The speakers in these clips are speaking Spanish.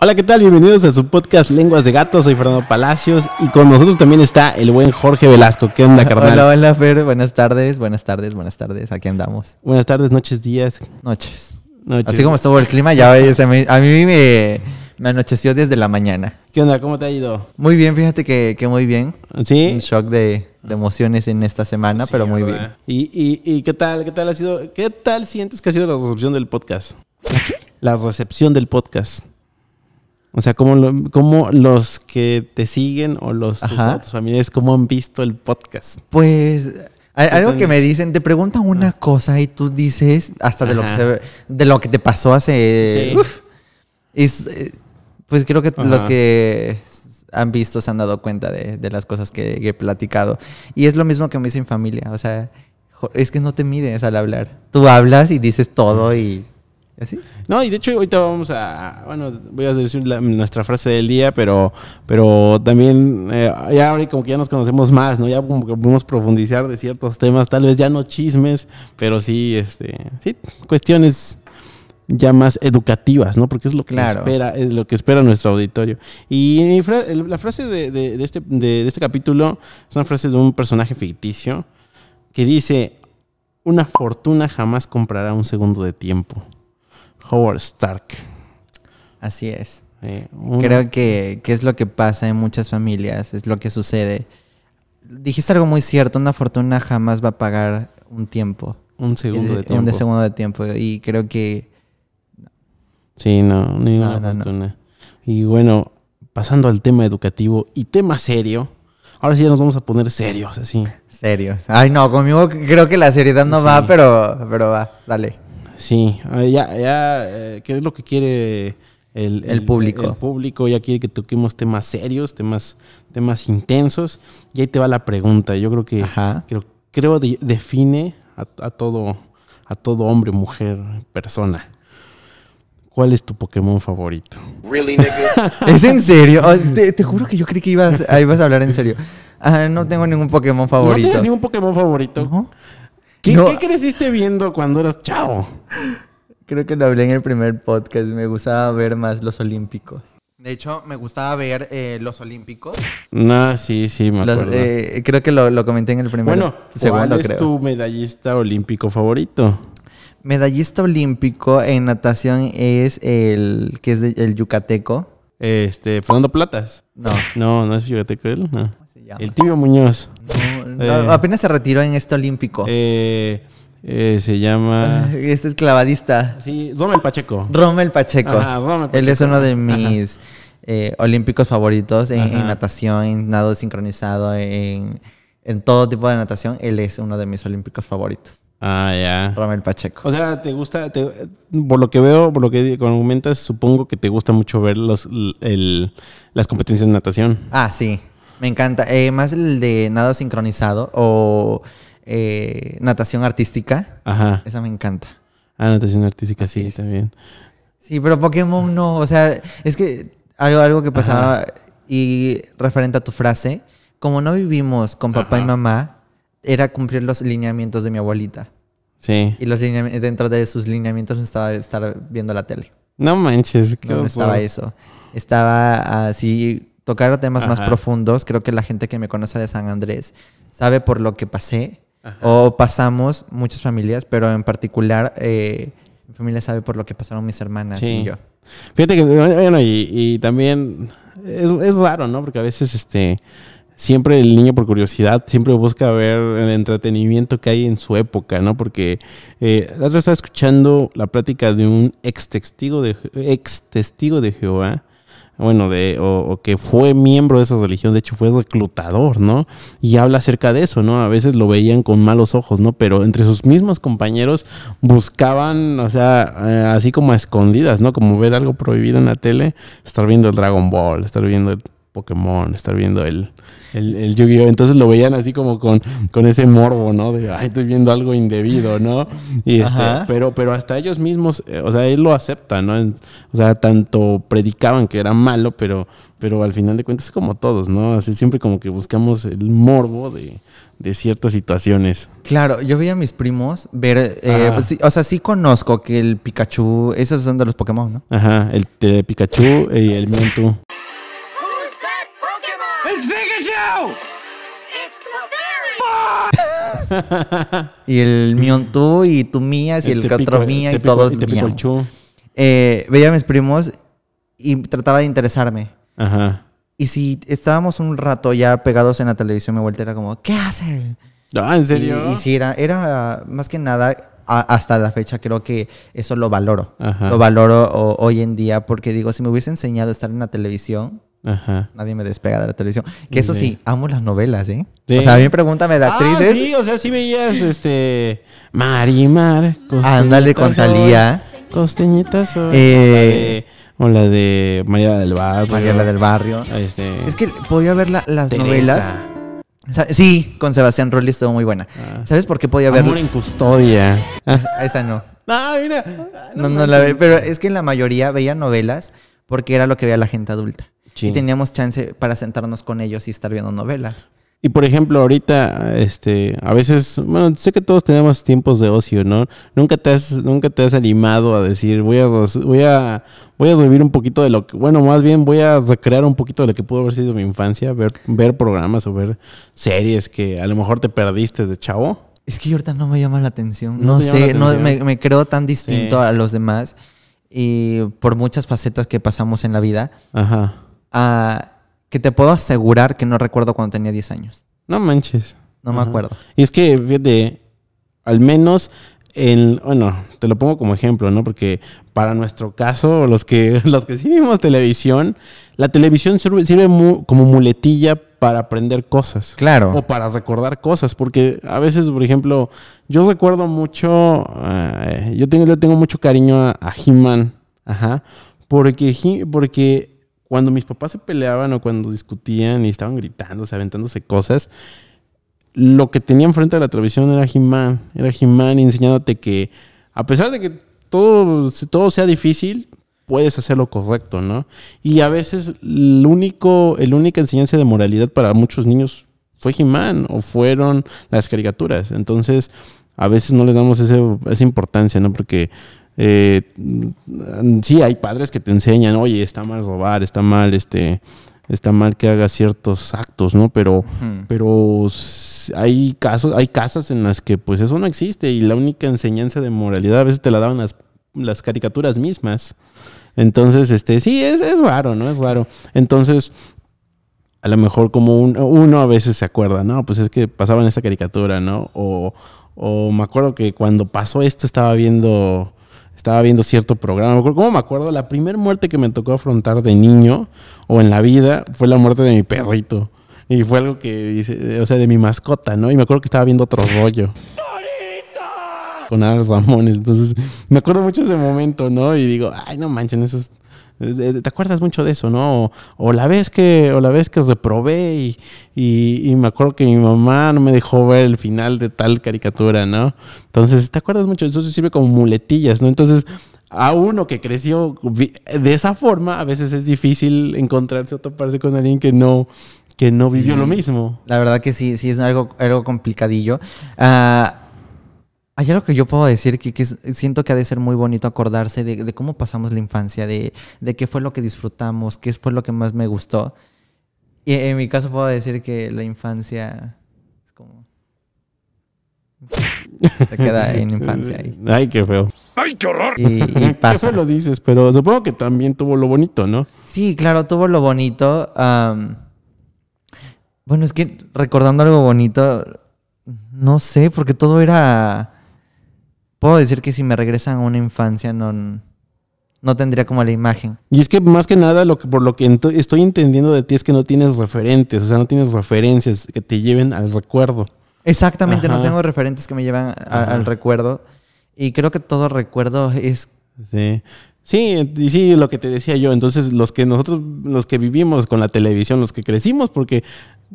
Hola, ¿qué tal? Bienvenidos a su podcast Lenguas de Gatos. Soy Fernando Palacios y con nosotros también está el buen Jorge Velasco. ¿Qué onda, carnal? Hola, hola, Fer. Buenas tardes, buenas tardes, buenas tardes. Aquí andamos. Buenas tardes, noches, días. Noches. Así como estuvo el clima, ya a mí, me, me, anocheció desde la mañana. ¿Qué onda? ¿Cómo te ha ido? Muy bien, fíjate que, muy bien. ¿Sí? Un shock de, emociones en esta semana, pero muy bien. ¿Y, y, y qué tal? ¿Qué tal ha sido? ¿Qué tal sientes que ha sido la recepción del podcast? ¿La recepción del podcast. O sea, como los que te siguen o los tus, familiares, cómo han visto el podcast? Pues algo que me dicen, te preguntan una ah. cosa y tú dices hasta de lo, que se, de lo que te pasó hace... Eh, pues creo que los que han visto se han dado cuenta de, las cosas que, he platicado. Y es lo mismo que me dicen familia, o sea, es que no te mides al hablar. Tú hablas y dices todo y así? No, y de hecho ahorita vamos a, bueno, voy a decir nuestra frase del día, pero, pero también eh, ya ahorita como que ya nos conocemos más, ¿no? Ya como podemos profundizar de ciertos temas, tal vez ya no chismes, pero sí, este, sí, cuestiones ya más educativas, ¿no? Porque es lo que espera, es lo que espera nuestro auditorio. Y la frase de, de, este, de este capítulo es una frase de un personaje ficticio que dice: Una fortuna jamás comprará un segundo de tiempo. Howard Stark. Así es. Creo que, es lo que pasa en muchas familias, es lo que sucede. Dijiste algo muy cierto, una fortuna jamás va a pagar un tiempo. Un segundo de eh, tiempo. Un segundo de tiempo. Y creo que... Sí, no, ninguna fortuna. Y bueno, pasando al tema educativo y tema serio. Ahora sí ya nos vamos a poner serios, así. Serios. Ay, no, conmigo creo que la seriedad no va, pero, pero va, dale. Sí, ah, ya, ya, eh, ¿qué es lo que quiere el, el, público? El público ya quiere que toquemos temas serios, temas, temas intensos. Y ahí te va la pregunta. Yo creo que creo, define a, a, todo, a todo hombre, mujer, persona. ¿Cuál es tu Pokémon favorito? ¿Es en serio? te, te, juro que yo creí que ibas, vas a hablar en serio. Ah, no tengo ningún Pokémon favorito. ¿No tienes ningún Pokémon favorito? ¿Qué, creciste viendo cuando eras chavo? Creo que lo hablé en el primer podcast. Me gustaba ver más los Olímpicos. De hecho, me gustaba ver eh, los Olímpicos. No, sí, sí, me acuerdo. Eh, creo que lo, comenté en el primer bueno, ¿cuál es tu medallista olímpico favorito? Medallista olímpico en natación es el que es el yucateco. Este, Fernando Platas. No. No, no es yucateco él, no. El tío Muñoz. No. Eh, apenas se retiró en este olímpico. Eh, eh, se llama. Este es clavadista. Sí, Romel Pacheco. Pacheco. Él es uno de mis olímpicos favoritos en, natación, en nado sincronizado, en, todo tipo de natación. Él es uno de mis olímpicos favoritos. Ah, ya. Romel Pacheco. O sea, te gusta, por lo que veo, por lo que comentas, supongo que te gusta mucho ver los, el, las competencias de natación. Ah, sí. Me encanta. Eh, más el de nado sincronizado o eh, natación artística. Ajá. Esa me encanta. Ah, natación artística, sí, también. Sí, pero Pokémon no. O sea, es que algo, que pasaba y referente a tu frase, como no vivimos con papá y mamá, era cumplir los lineamientos de mi abuelita. Sí. Y los dentro de sus lineamientos estaba estar viendo la tele. No manches, qué no estaba eso. Estaba así tocar temas más profundos. Creo que la gente que me conoce de San Andrés sabe por lo que pasé o pasamos muchas familias, pero en particular eh, mi familia sabe por lo que pasaron mis hermanas y yo. Fíjate que, bueno, y, también es, raro, ¿no? Porque a veces este... Siempre el niño por curiosidad siempre busca ver el entretenimiento que hay en su época, ¿no? Porque eh, la otra estaba escuchando la plática de un ex testigo de ex testigo de Jehová bueno, de, o, que fue miembro de esa religión, de hecho fue reclutador, ¿no? Y habla acerca de eso, ¿no? A veces lo veían con malos ojos, ¿no? Pero entre sus mismos compañeros buscaban, o sea, eh, así como a escondidas, ¿no? Como ver algo prohibido en la tele, estar viendo el Dragon Ball, estar viendo el Pokémon, estar viendo el, el, Yu-Gi-Oh! Entonces lo veían así como con, con ese morbo, ¿no? De, ay, estoy viendo algo indebido, ¿no? Y este, pero, pero hasta ellos mismos, eh, o sea, él lo acepta, ¿no? o sea, tanto predicaban que era malo, pero, pero al final de cuentas es como todos, ¿no? Así siempre como que buscamos el morbo de, ciertas situaciones. Claro, yo veía a mis primos ver, eh, ah. o sea, sí conozco que el Pikachu, esos son de los Pokémon, ¿no? Ajá, el, Pikachu y el Mewtwo. y el mío tú y tú mías y el, otro mía y todo mías. Eh, veía a mis primos y trataba de interesarme. Ajá. Y si estábamos un rato ya pegados en la televisión, me vuelta era como, ¿qué hacen? No, ah, ¿en serio? Y, si era, era más que nada hasta la fecha creo que eso lo valoro. Lo valoro hoy en día porque digo, si me hubiese enseñado a estar en la televisión, Ajá. Nadie me despega de la televisión. Que eso sí, amo las novelas, ¿eh? O sea, a mí pregúntame de ah, actrices. Ah, sí, o sea, sí veías este. Marimar. Ándale con Talía. Costeñitas. Eh, o, eh, o la de María del Barrio. María del Barrio. Este, es que podía ver las novelas. Sí, con Sebastián Rolli estuvo muy buena. Ah. ¿Sabes por qué podía ver? Amor en custodia. Esa no. Ah, no, mira. No, la ve. Pero es que en la mayoría veía novelas porque era lo que veía la gente adulta. Y teníamos chance para sentarnos con ellos y estar viendo novelas. Y por ejemplo, ahorita, este, a veces, bueno, sé que todos tenemos tiempos de ocio, ¿no? Nunca te has, nunca te has animado a decir, voy a, voy a, voy a un poquito de lo que, bueno, más bien voy a recrear un poquito de lo que pudo haber sido mi infancia, ver, ver programas o ver series que a lo mejor te perdiste de chavo. Es que ahorita no me llama la atención. No, sé, no me, creo tan distinto a los demás y por muchas facetas que pasamos en la vida. Ajá que te puedo asegurar que no recuerdo cuando tenía 10 años. No manches. No me acuerdo. Y es que, fíjate, al menos el, bueno, te lo pongo como ejemplo, ¿no? Porque para nuestro caso, los que, los que sí vimos televisión, la televisión sirve, como muletilla para aprender cosas. Claro. O para recordar cosas, porque a veces, por ejemplo, yo recuerdo mucho, eh, yo tengo, tengo mucho cariño a, He-Man, ajá, porque, porque cuando mis papás se peleaban o cuando discutían y estaban gritándose, aventándose cosas, lo que tenía enfrente a la televisión era Jimán, Era Jimán enseñándote que, a pesar de que todo, todo sea difícil, puedes hacer lo correcto, ¿no? Y a veces el único, el única enseñanza de moralidad para muchos niños fue Jimán o fueron las caricaturas. Entonces, a veces no les damos esa importancia, ¿no? Porque eh, sí, hay padres que te enseñan, oye, está mal robar, está mal, este, está mal que hagas ciertos actos, ¿no? Pero, pero hay casos, hay casas en las que pues eso no existe y la única enseñanza de moralidad a veces te la daban las, caricaturas mismas. Entonces, este, sí, es, raro, ¿no? Es raro. Entonces, a lo mejor como uno a veces se acuerda, ¿no? Pues es que pasaban esta caricatura, ¿no? O, o me acuerdo que cuando pasó esto estaba viendo estaba viendo cierto programa. ¿Cómo me acuerdo? La primera muerte que me tocó afrontar de niño o en la vida fue la muerte de mi perrito. Y fue algo que, o sea, de mi mascota, ¿no? Y me acuerdo que estaba viendo otro rollo. Con Al Ramones. Entonces, me acuerdo mucho de ese momento, ¿no? Y digo, ay, no manchen, eso es eh, eh, te acuerdas mucho de eso, ¿no? O, la vez que, o la vez que reprobé y, y, me acuerdo que mi mamá no me dejó ver el final de tal caricatura, ¿no? Entonces, te acuerdas mucho, de eso sirve como muletillas, ¿no? Entonces, a uno que creció de esa forma, a veces es difícil encontrarse o toparse con alguien que no, que no vivió lo mismo. La verdad que sí, sí es algo, algo complicadillo. Ah... Hay algo que yo puedo decir que, que siento que ha de ser muy bonito acordarse de, cómo pasamos la infancia, de, qué fue lo que disfrutamos, qué fue lo que más me gustó. Y en mi caso puedo decir que la infancia es como... Se queda en infancia ahí. Ay, qué feo. ¡Ay, qué horror! Y, pasa. lo dices, pero supongo que también tuvo lo bonito, ¿no? Sí, claro, tuvo lo bonito. bueno, es que recordando algo bonito, no sé, porque todo era puedo decir que si me regresan a una infancia no, no tendría como la imagen. Y es que más que nada, lo que, por lo que estoy entendiendo de ti es que no tienes referentes, o sea, no tienes referencias que te lleven al recuerdo. Exactamente, no tengo referentes que me lleven al recuerdo. Y creo que todo recuerdo es... Sí. Sí, y sí, lo que te decía yo. Entonces, los que nosotros, los que vivimos con la televisión, los que crecimos, porque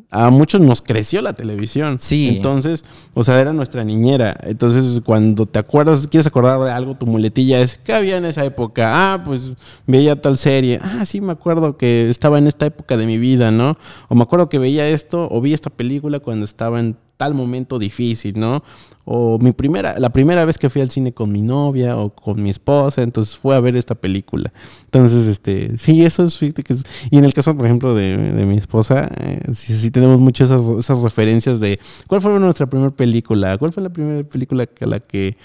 a muchos nos creció la televisión. Sí. Entonces, o sea, era nuestra niñera. Entonces, cuando te acuerdas, quieres acordar de algo, tu muletilla es, ¿qué había en esa época? Ah, pues veía tal serie. Ah, sí, me acuerdo que estaba en esta época de mi vida, ¿no? O me acuerdo que veía esto o vi esta película cuando estaba en tal momento difícil, ¿no? O mi primera, la primera vez que fui al cine con mi novia o con mi esposa, entonces fue a ver esta película. Entonces, este, sí, eso es, y en el caso, por ejemplo, de, mi esposa, eh, sí, sí, tenemos muchas esas, referencias de cuál fue nuestra primera película, cuál fue la primera película a la que,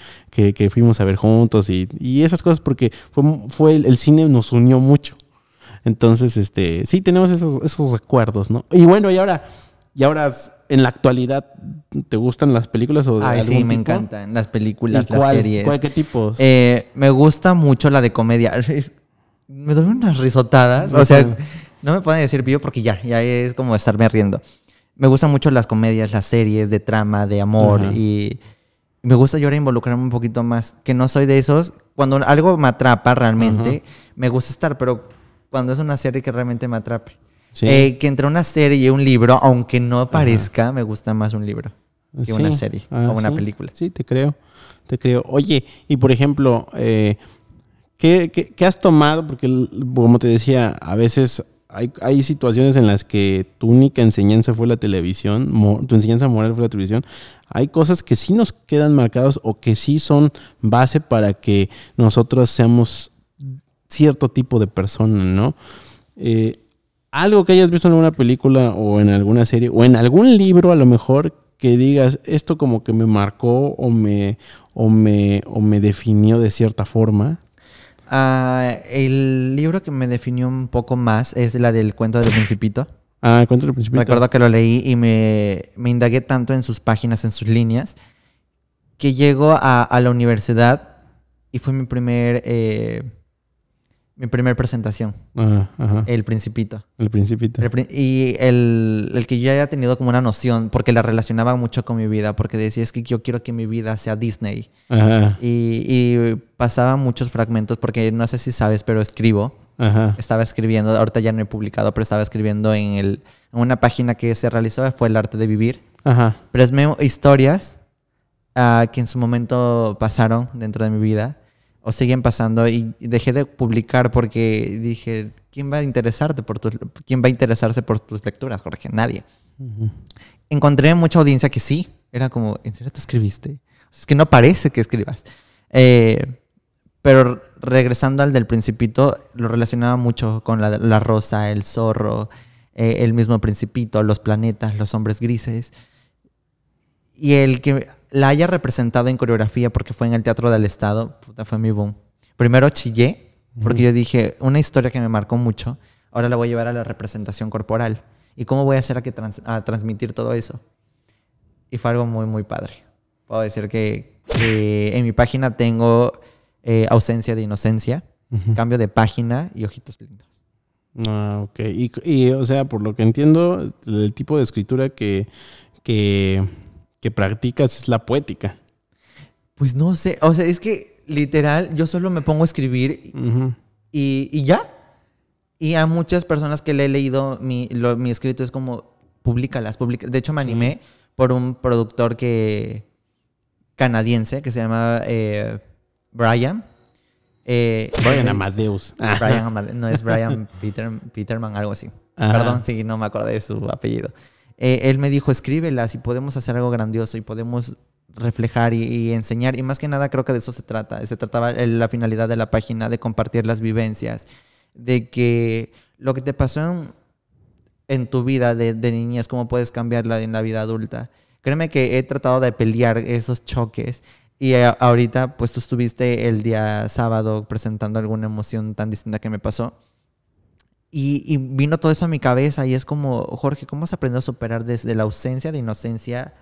fuimos a ver juntos y, esas cosas porque fue, fue el, cine nos unió mucho. Entonces, este, sí tenemos esos, esos recuerdos, ¿no? Y bueno, y ahora, y ahora en la actualidad, ¿te gustan las películas o de Ay, sí, me encantan las películas, las series. ¿Cuál qué tipos? Eh, me gusta mucho la de comedia. Me doy unas risotadas, o sea, no. me pueden decir vivo porque ya, ya es como estarme riendo. Me gustan mucho las comedias, las series de trama, de amor y me gusta yo ahora involucrarme un poquito más, que no soy de esos. Cuando algo me atrapa realmente, me gusta estar, pero cuando es una serie que realmente me atrape. Eh, que entre una serie y un libro, aunque no aparezca, me gusta más un libro que una serie ah, o una película. Sí, te creo, te creo. Oye, y por ejemplo, eh, ¿qué, qué, has tomado? Porque como te decía, a veces hay, situaciones en las que tu única enseñanza fue la televisión, tu enseñanza moral fue la televisión. Hay cosas que sí nos quedan marcados o que sí son base para que nosotros seamos cierto tipo de persona, ¿no? Eh, algo que hayas visto en alguna película o en alguna serie o en algún libro a lo mejor que digas esto como que me marcó o me me o me definió de cierta forma ah, el libro que me definió un poco más es la del cuento del principito ah el cuento del principito me acuerdo que lo leí y me, me indagué tanto en sus páginas en sus líneas que llego a, la universidad y fue mi primer eh, mi primer presentación. Ajá, El Principito. El Principito. y el, el, que yo haya tenido como una noción, porque la relacionaba mucho con mi vida, porque decía, es que yo quiero que mi vida sea Disney. Ajá. Y, y, pasaba muchos fragmentos, porque no sé si sabes, pero escribo. Estaba escribiendo, ahorita ya no he publicado, pero estaba escribiendo en, el, en una página que se realizó, fue El Arte de Vivir. Pero es historias a ah, que en su momento pasaron dentro de mi vida o siguen pasando y dejé de publicar porque dije, ¿quién va a interesarte por tus, quién va a interesarse por tus lecturas, Jorge? Nadie. Encontré mucha audiencia que sí, era como, ¿en serio tú escribiste? Es que no parece que escribas. Eh, pero regresando al del principito, lo relacionaba mucho con la, rosa, el zorro, eh, el mismo principito, los planetas, los hombres grises. Y el que la haya representado en coreografía porque fue en el Teatro del Estado, puta, fue mi boom. Primero chillé, porque yo dije, una historia que me marcó mucho, ahora la voy a llevar a la representación corporal. ¿Y cómo voy a hacer a, que transmitir todo eso? Y fue algo muy, muy padre. Puedo decir que, en mi página tengo eh, ausencia de inocencia, cambio de página y ojitos lindos. Ah, ok. Y, y, o sea, por lo que entiendo, el tipo de escritura que, que que practicas es la poética. Pues no sé, o sea, es que literal yo solo me pongo a escribir y, ya. Y a muchas personas que le he leído mi, mi escrito es como, públicalas, publica. De hecho me animé por un productor que canadiense que se llama eh, Brian. Eh, Brian eh, Amadeus. No, es Brian Peter, Peterman, algo así. Perdón si no me acordé de su apellido. Eh, él me dijo, escríbelas y podemos hacer algo grandioso y podemos reflejar y, enseñar. Y más que nada creo que de eso se trata. Se trataba eh, la finalidad de la página, de compartir las vivencias, de que lo que te pasó en, tu vida de, de, niñez, cómo puedes cambiarla en la vida adulta. Créeme que he tratado de pelear esos choques. Y eh, ahorita, pues tú estuviste el día sábado presentando alguna emoción tan distinta que me pasó. Y, vino todo eso a mi cabeza y es como, Jorge, ¿cómo has aprendido a superar desde la ausencia de inocencia,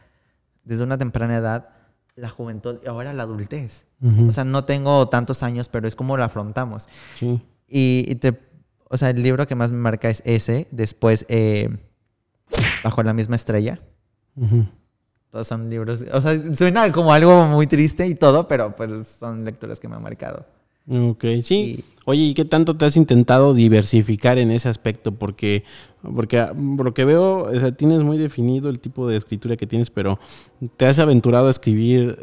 desde una temprana edad, la juventud y ahora la adultez? O sea, no tengo tantos años, pero es como lo afrontamos. Y, te, o sea, el libro que más me marca es ese, después eh, Bajo la misma estrella. Todos son libros, o sea, suena como algo muy triste y todo, pero pues son lecturas que me han marcado. Ok, sí. Oye, ¿y qué tanto te has intentado diversificar en ese aspecto? Porque, porque ah, por lo que veo, o sea, tienes muy definido el tipo de escritura que tienes, pero ¿te has aventurado a escribir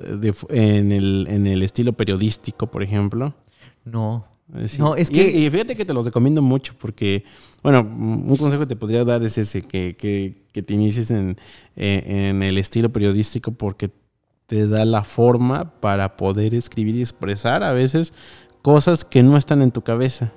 en, el, en, el, estilo periodístico, por ejemplo? No. Eh, no, es que... Y, fíjate que te los recomiendo mucho porque, bueno, un consejo que te podría dar es ese, que, que, que te inicies en, eh, en el estilo periodístico porque te da la forma para poder escribir y expresar a veces cosas que no están en tu cabeza.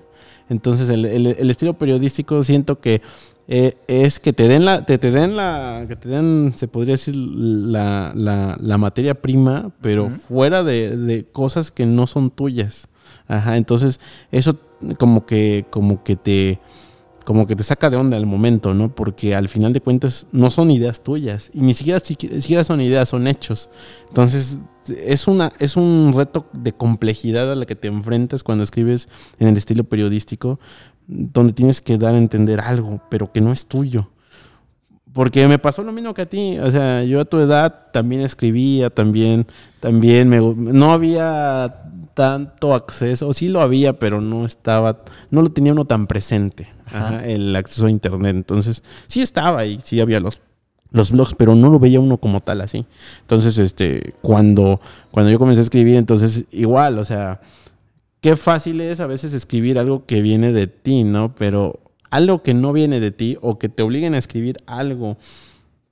Entonces el, estilo periodístico siento que eh, es que te den la, te, den la, que te den, se podría decir, la, la, materia prima, pero fuera de, cosas que no son tuyas. Ajá, entonces eso como que, como que te, como que te saca de onda al momento, ¿no? Porque al final de cuentas no son ideas tuyas y ni siquiera, siquiera son ideas, son hechos. Entonces es, una, es un reto de complejidad a la que te enfrentas cuando escribes en el estilo periodístico, donde tienes que dar a entender algo, pero que no es tuyo. Porque me pasó lo mismo que a ti, o sea, yo a tu edad también escribía, también, también me, no había tanto acceso, sí lo había, pero no estaba, no lo tenía uno tan presente, el acceso a internet, entonces sí estaba y sí había los los blogs, pero no lo veía uno como tal así. Entonces, este, cuando, cuando yo comencé a escribir, entonces igual, o sea, qué fácil es a veces escribir algo que viene de ti, ¿no? Pero algo que no viene de ti o que te obliguen a escribir algo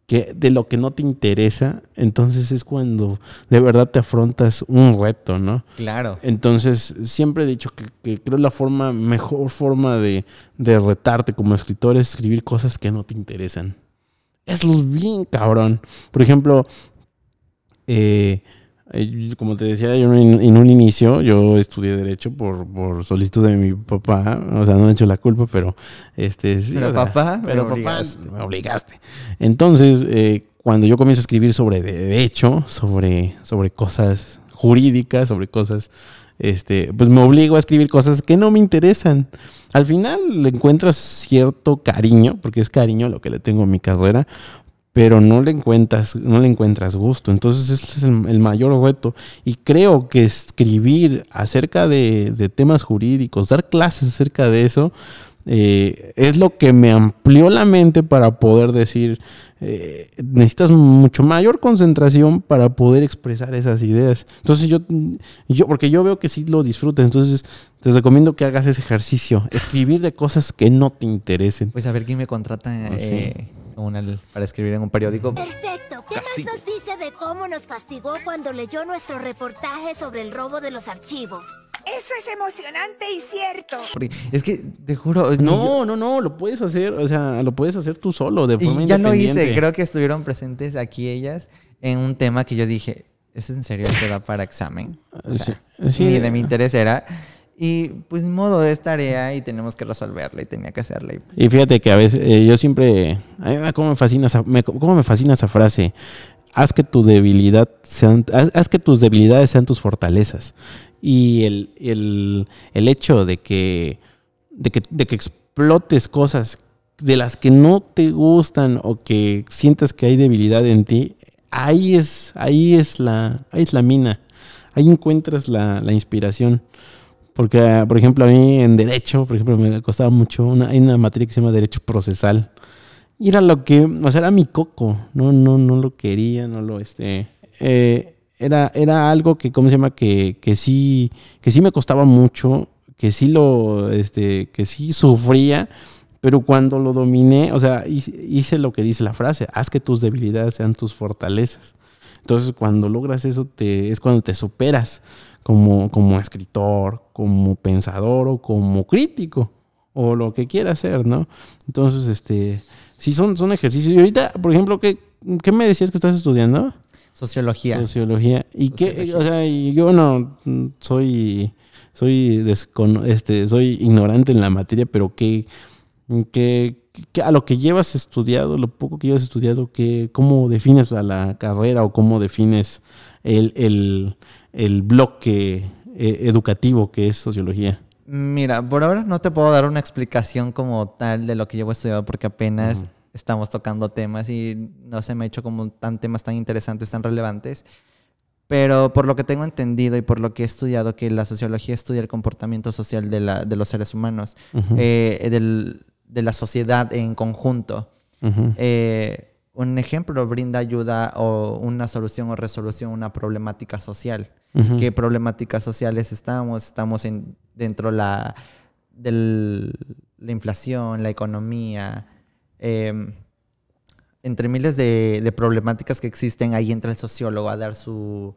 que de lo que no te interesa, entonces es cuando de verdad te afrontas un reto, ¿no? Claro. Entonces, siempre he dicho que, que creo la forma, mejor forma de, de retarte como escritor es escribir cosas que no te interesan es bien, cabrón. Por ejemplo, eh, eh, como te decía, yo en, un inicio yo estudié derecho por, por solicitud de mi papá, o sea, no me he hecho la culpa, pero este pero papá, pero me papá me obligaste. Entonces, eh, cuando yo comienzo a escribir sobre derecho, sobre sobre cosas jurídicas, sobre cosas este, pues me obligo a escribir cosas que no me interesan. Al final le encuentras cierto cariño, porque es cariño lo que le tengo a mi carrera, pero no le encuentras, no le encuentras gusto. Entonces, ese es el, mayor reto. Y creo que escribir acerca de, de temas jurídicos, dar clases acerca de eso, eh, es lo que me amplió la mente para poder decir, eh, necesitas mucho mayor concentración para poder expresar esas ideas. Entonces yo, yo, porque yo veo que sí lo disfrutas, entonces te recomiendo que hagas ese ejercicio, escribir de cosas que no te interesen. Pues a ver quién me contrata ah, eh, para escribir en un periódico. Perfecto, ¿qué más nos dice de cómo nos castigó cuando leyó nuestro reportaje sobre el robo de los archivos? Eso es emocionante y cierto. Es que, te juro. No, no, no, lo puedes hacer, o sea, lo puedes hacer tú solo, de forma y Ya lo hice, creo que estuvieron presentes aquí ellas en un tema que yo dije, ¿es en serio que va para examen? O sí, Y de mi interés era. Y pues modo, es tarea y tenemos que resolverla y tenía que hacerla. Y, pues fíjate que a veces eh, yo siempre, a mí cómo me fascina esa, me, cómo me fascina esa frase. Haz que tu debilidad haz que tus debilidades sean tus fortalezas. Y el, hecho de que, de que, explotes cosas de las que no te gustan o que sientas que hay debilidad en ti, ahí es, ahí es la, la mina. Ahí encuentras la, inspiración. Porque, por ejemplo, a mí en Derecho, por ejemplo, me costaba mucho. Una, hay una materia que se llama Derecho Procesal. Y era lo que, o sea, era mi coco. No, no, no lo quería, no lo, este... Eh, era, era algo que, ¿cómo se llama? Que, sí, que sí me costaba mucho, que sí lo, este, que sí sufría, pero cuando lo dominé, o sea, hice lo que dice la frase, haz que tus debilidades sean tus fortalezas. Entonces, cuando logras eso, te, es cuando te superas como, como escritor, como pensador o como crítico, o lo que quieras ser, ¿no? Entonces, este, sí son, son ejercicios. Y ahorita, por ejemplo, ¿qué, ¿qué me decías que estás estudiando? Sociología. Sociología. Y que, o sea, yo no soy, soy, este, soy ignorante en la materia, pero que, a lo que llevas estudiado, lo poco que llevas estudiado, ¿cómo defines a la carrera o cómo defines el, bloque eh, educativo que es sociología? Mira, por ahora no te puedo dar una explicación como tal de lo que llevo estudiado porque apenas estamos tocando temas y no se me ha hecho como tan temas tan interesantes, tan relevantes. Pero por lo que tengo entendido y por lo que he estudiado, que la sociología estudia el comportamiento social de, la, de los seres humanos, eh, de la sociedad en conjunto. Eh, un ejemplo brinda ayuda o una solución o resolución a una problemática social. ¿Qué problemáticas sociales estamos? Estamos en, dentro la, de la inflación, la economía, Em, entre miles de, problemáticas que existen, ahí entra el sociólogo a dar su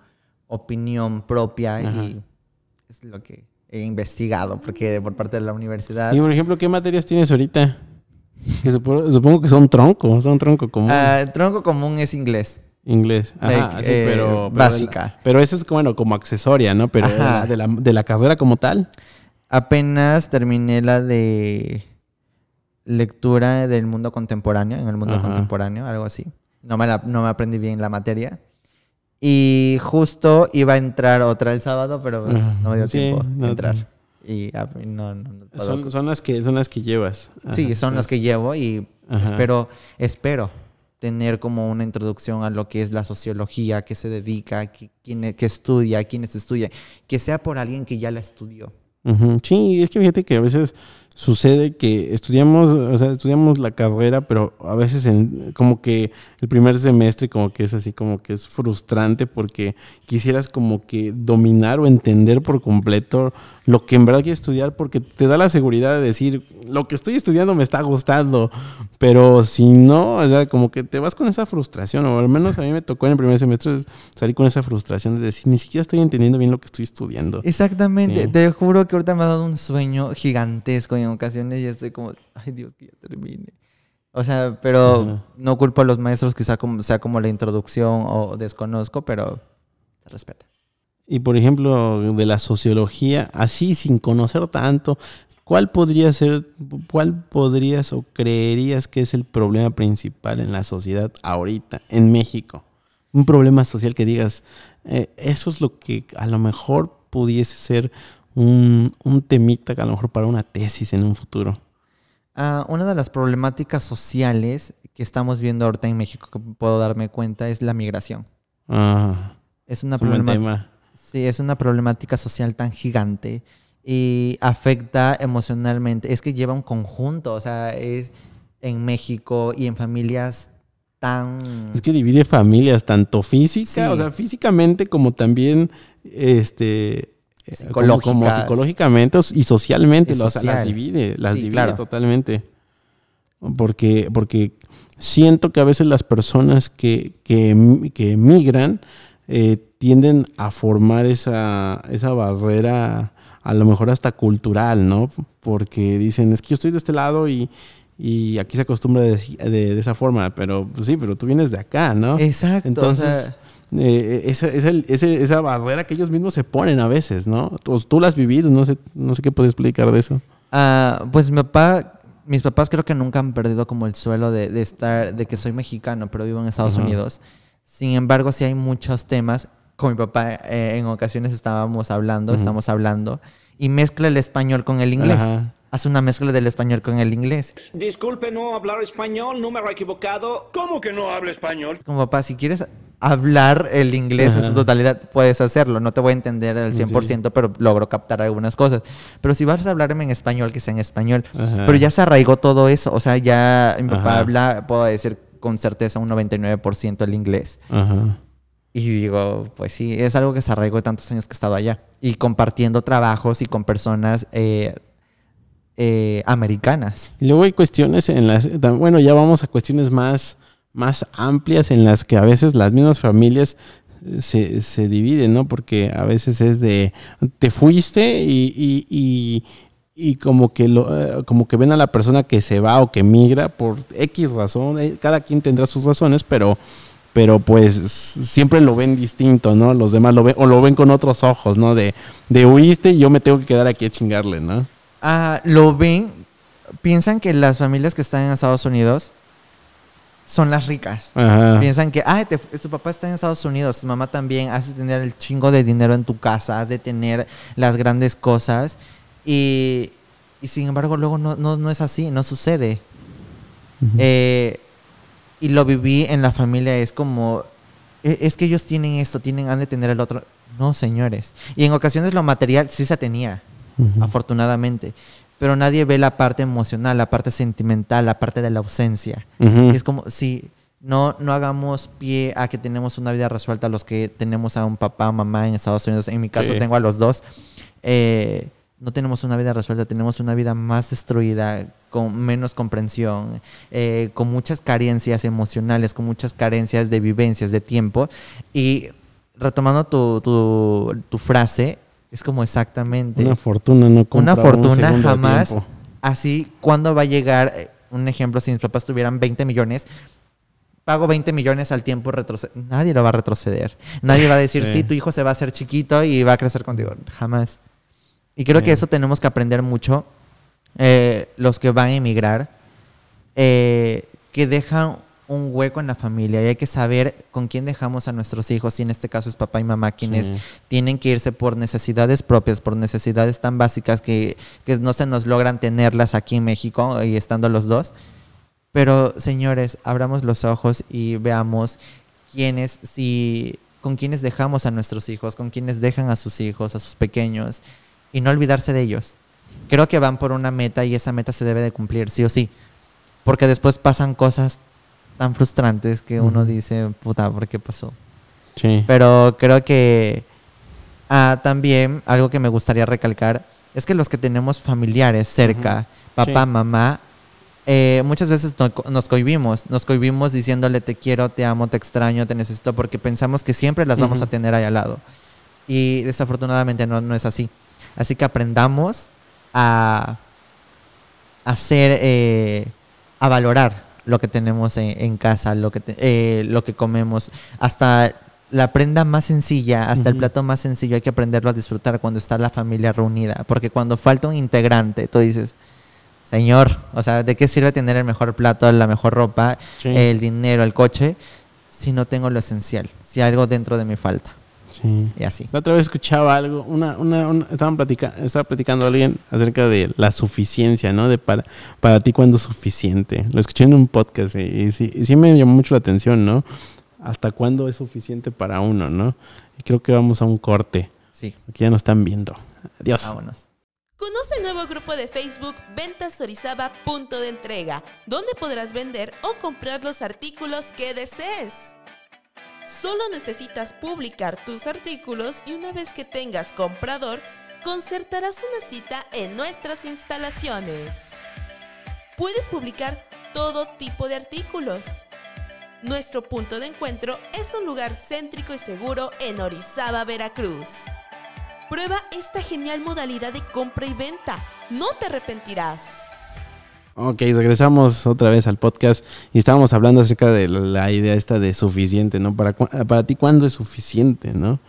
opinión propia y es lo que he investigado porque por parte de la universidad. Y por ejemplo, ¿qué materias tienes ahorita? supongo, que son troncos, son tronco común. El ah, tronco común es inglés. Inglés, pero, eh, básica. pero eso es bueno, como accesoria, ¿no? Pero de de la carrera como tal. Apenas terminé la de lectura del mundo contemporáneo, en el mundo contemporáneo, algo así. No me, no me aprendí bien la materia. Y justo iba a entrar otra el sábado, pero no me dio tiempo de entrar. Y ah, no, no, son, son, las que, son las que llevas. Sí, son las que llevo y espero, espero tener como una introducción a lo que es la sociología, qué se dedica, qué, quién, e, qué estudia, quiénes estudian, que sea por alguien que ya la estudió. Sí, es que fíjate que a veces sucede que estudiamos, o sea, estudiamos la carrera, pero a veces en, como que el primer semestre como que es así, como que es frustrante porque quisieras como que dominar o entender por completo lo que en verdad quieres estudiar porque te da la seguridad de decir, lo que estoy estudiando me está gustando, pero si no, o sea, como que te vas con esa frustración, o al menos a mí me tocó en el primer semestre salir con esa frustración de decir, ni siquiera estoy entendiendo bien lo que estoy estudiando. Exactamente, te juro que ahorita me ha dado un sueño gigantesco en ocasiones ya estoy como, ay Dios, que ya termine. O sea, pero no culpo a los maestros, quizá como, sea como la introducción o desconozco, pero se respeta y por ejemplo de la sociología, así sin conocer tanto, ¿cuál podría ser, cuál podrías o creerías que es el problema principal en la sociedad ahorita, en México? Un problema social que digas, eh, eso es lo que a lo mejor pudiese ser un, temita que a lo mejor para una tesis en un futuro. Ah, una de las problemáticas sociales que estamos viendo ahorita en México que puedo darme cuenta es la migración. Ah, es un tema... problema Sí, es una problemática social tan gigante y afecta emocionalmente. Es que lleva un conjunto, o sea, es en México y en familias tan... Es que divide familias, tanto física, o sea, físicamente como también, este... Eh, como, psicológicamente y socialmente, o sea, las divide, las divide totalmente. Porque, porque siento que a veces las personas que, que, que emigran, eh, tienden a formar esa, barrera, a lo mejor hasta cultural, ¿no? Porque dicen, es que yo estoy de este lado y, aquí se acostumbra de, esa forma, pero pues sí, pero tú vienes de acá, ¿no? Exacto. Entonces... Eh, eh, esa, barrera que ellos mismos se ponen a veces, ¿no? Tú, tú la has vivido, no sé, no sé qué puedes explicar de eso. Ah, pues mi papá, mis papás creo que nunca han perdido como el suelo de, estar, de que soy mexicano, pero vivo en Estados Unidos. Sin embargo, sí hay muchos temas. Con mi papá eh, en ocasiones estábamos hablando, estamos hablando, y mezcla el español con el inglés. Hace una mezcla del español con el inglés. Disculpe no hablar español, número equivocado. ¿Cómo que no hablo español? Como papá, si quieres hablar el inglés en su totalidad, puedes hacerlo. No te voy a entender al 100%, pero logro captar algunas cosas. Pero si vas a hablarme en español, que sea en español. Pero ya se arraigó todo eso. O sea, ya mi papá habla, puedo decir con certeza un 99% el inglés. Y digo, pues sí, es algo que se arraigó de tantos años que he estado allá. Y compartiendo trabajos y con personas eh, eh, americanas. luego hay cuestiones en las... Bueno, ya vamos a cuestiones más, más amplias en las que a veces las mismas familias se, dividen, ¿no? Porque a veces es de... Te fuiste y y como que lo, eh, como que ven a la persona que se va o que migra por X razón, eh, cada quien tendrá sus razones, pero pero pues siempre lo ven distinto, ¿no? Los demás lo ven o lo ven con otros ojos, ¿no? De de huiste y yo me tengo que quedar aquí a chingarle, ¿no? Ah, lo ven piensan que las familias que están en Estados Unidos son las ricas. Piensan que, ah, tu papá está en Estados Unidos, tu mamá también, has de tener el chingo de dinero en tu casa, has de tener las grandes cosas. Y, sin embargo luego no, es así, no sucede. Eh, y lo viví en la familia, es como, e, es que ellos tienen esto, tienen, han de tener el otro. No, señores. Y en ocasiones lo material sí se tenía, afortunadamente. Pero nadie ve la parte emocional, la parte sentimental, la parte de la ausencia. es como, si no, no hagamos pie a que tenemos una vida resuelta los que tenemos a un papá mamá en Estados Unidos. En mi caso tengo a los dos. Eh, no tenemos una vida resuelta, tenemos una vida más destruida, con menos comprensión, eh, con muchas carencias emocionales, con muchas carencias de vivencias, de tiempo. Y retomando tu, tu, tu frase, es como exactamente... Una fortuna no Una fortuna jamás. Así, ¿cuándo va a llegar? Eh, un ejemplo, si mis papás tuvieran 20 millones, pago 20 millones al tiempo, nadie lo va a retroceder. Nadie va a decir, si sí, tu hijo se va a hacer chiquito y va a crecer contigo. Jamás. Y creo que mm. eso tenemos que aprender mucho eh, los que van a emigrar, eh, que dejan un hueco en la familia y hay que saber con quién dejamos a nuestros hijos, si en este caso es papá y mamá quienes tienen que irse por necesidades propias, por necesidades tan básicas que, no se nos logran tenerlas aquí en México y estando los dos. Pero señores, abramos los ojos y veamos si, con quiénes dejamos a nuestros hijos, con quiénes dejan a sus hijos, a sus pequeños y no olvidarse de ellos. Creo que van por una meta y esa meta se debe de cumplir, sí o sí. Porque después pasan cosas tan frustrantes que uno dice, puta, ¿por qué pasó? Sí. Pero creo que ah, también algo que me gustaría recalcar es que los que tenemos familiares cerca, papá, mamá, eh, muchas veces nos cohibimos, nos cohibimos diciéndole te quiero, te amo, te extraño, te necesito, porque pensamos que siempre las vamos a tener ahí al lado. Y desafortunadamente no es así. Así que aprendamos a hacer, eh, a valorar lo que tenemos en, casa, lo que, eh, lo que comemos, hasta la prenda más sencilla, hasta el plato más sencillo, hay que aprenderlo a disfrutar cuando está la familia reunida, porque cuando falta un integrante, tú dices, señor, o sea, ¿de qué sirve tener el mejor plato, la mejor ropa, el dinero, el coche, si no tengo lo esencial, si algo dentro de mí falta? Sí. Y así. La otra vez escuchaba algo, una, una, estaban platica, estaba platicando alguien acerca de la suficiencia, ¿no? De para, para ti cuándo es suficiente. Lo escuché en un podcast y, sí, sí me llamó mucho la atención, ¿no? Hasta cuándo es suficiente para uno, ¿no? Y creo que vamos a un corte. Sí. aquí ya nos están viendo. Adiós. Vámonos. Conoce el nuevo grupo de Facebook Ventas Orizaba Punto de Entrega, donde podrás vender o comprar los artículos que desees. Solo necesitas publicar tus artículos y una vez que tengas comprador, concertarás una cita en nuestras instalaciones. Puedes publicar todo tipo de artículos. Nuestro punto de encuentro es un lugar céntrico y seguro en Orizaba, Veracruz. Prueba esta genial modalidad de compra y venta. No te arrepentirás. Ok, regresamos otra vez al podcast y estábamos hablando acerca de la idea esta de suficiente, ¿no? Para, para ti, ¿cuándo es suficiente, no?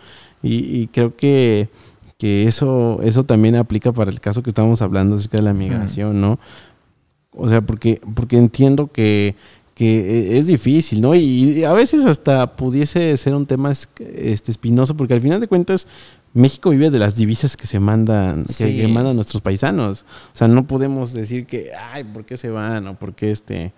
Y, y creo que, que, eso, eso también aplica para el caso que estábamos hablando acerca de la migración, ¿no? O sea, porque, porque entiendo que, que eh, es difícil, ¿no? Y a veces hasta pudiese ser un tema este, espinoso, porque al final de cuentas México vive de las divisas que se mandan, que, mandan nuestros paisanos. O sea, no podemos decir que, ay, ¿por qué se van? O por qué este,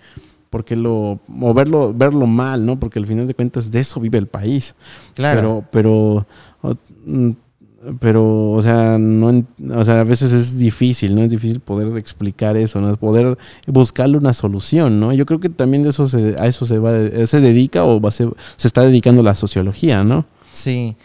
por qué lo, o verlo, mal, ¿no? Porque al final de cuentas de eso vive el país. Claro. Pero, pero mm, pero, o sea, no, o sea, a veces es difícil, ¿no? Es difícil poder explicar eso, ¿no? Poder buscarle una solución, ¿no? Yo creo que también de eso a eso se va, eh, se dedica o va, se, está dedicando la sociología, ¿no? Sí.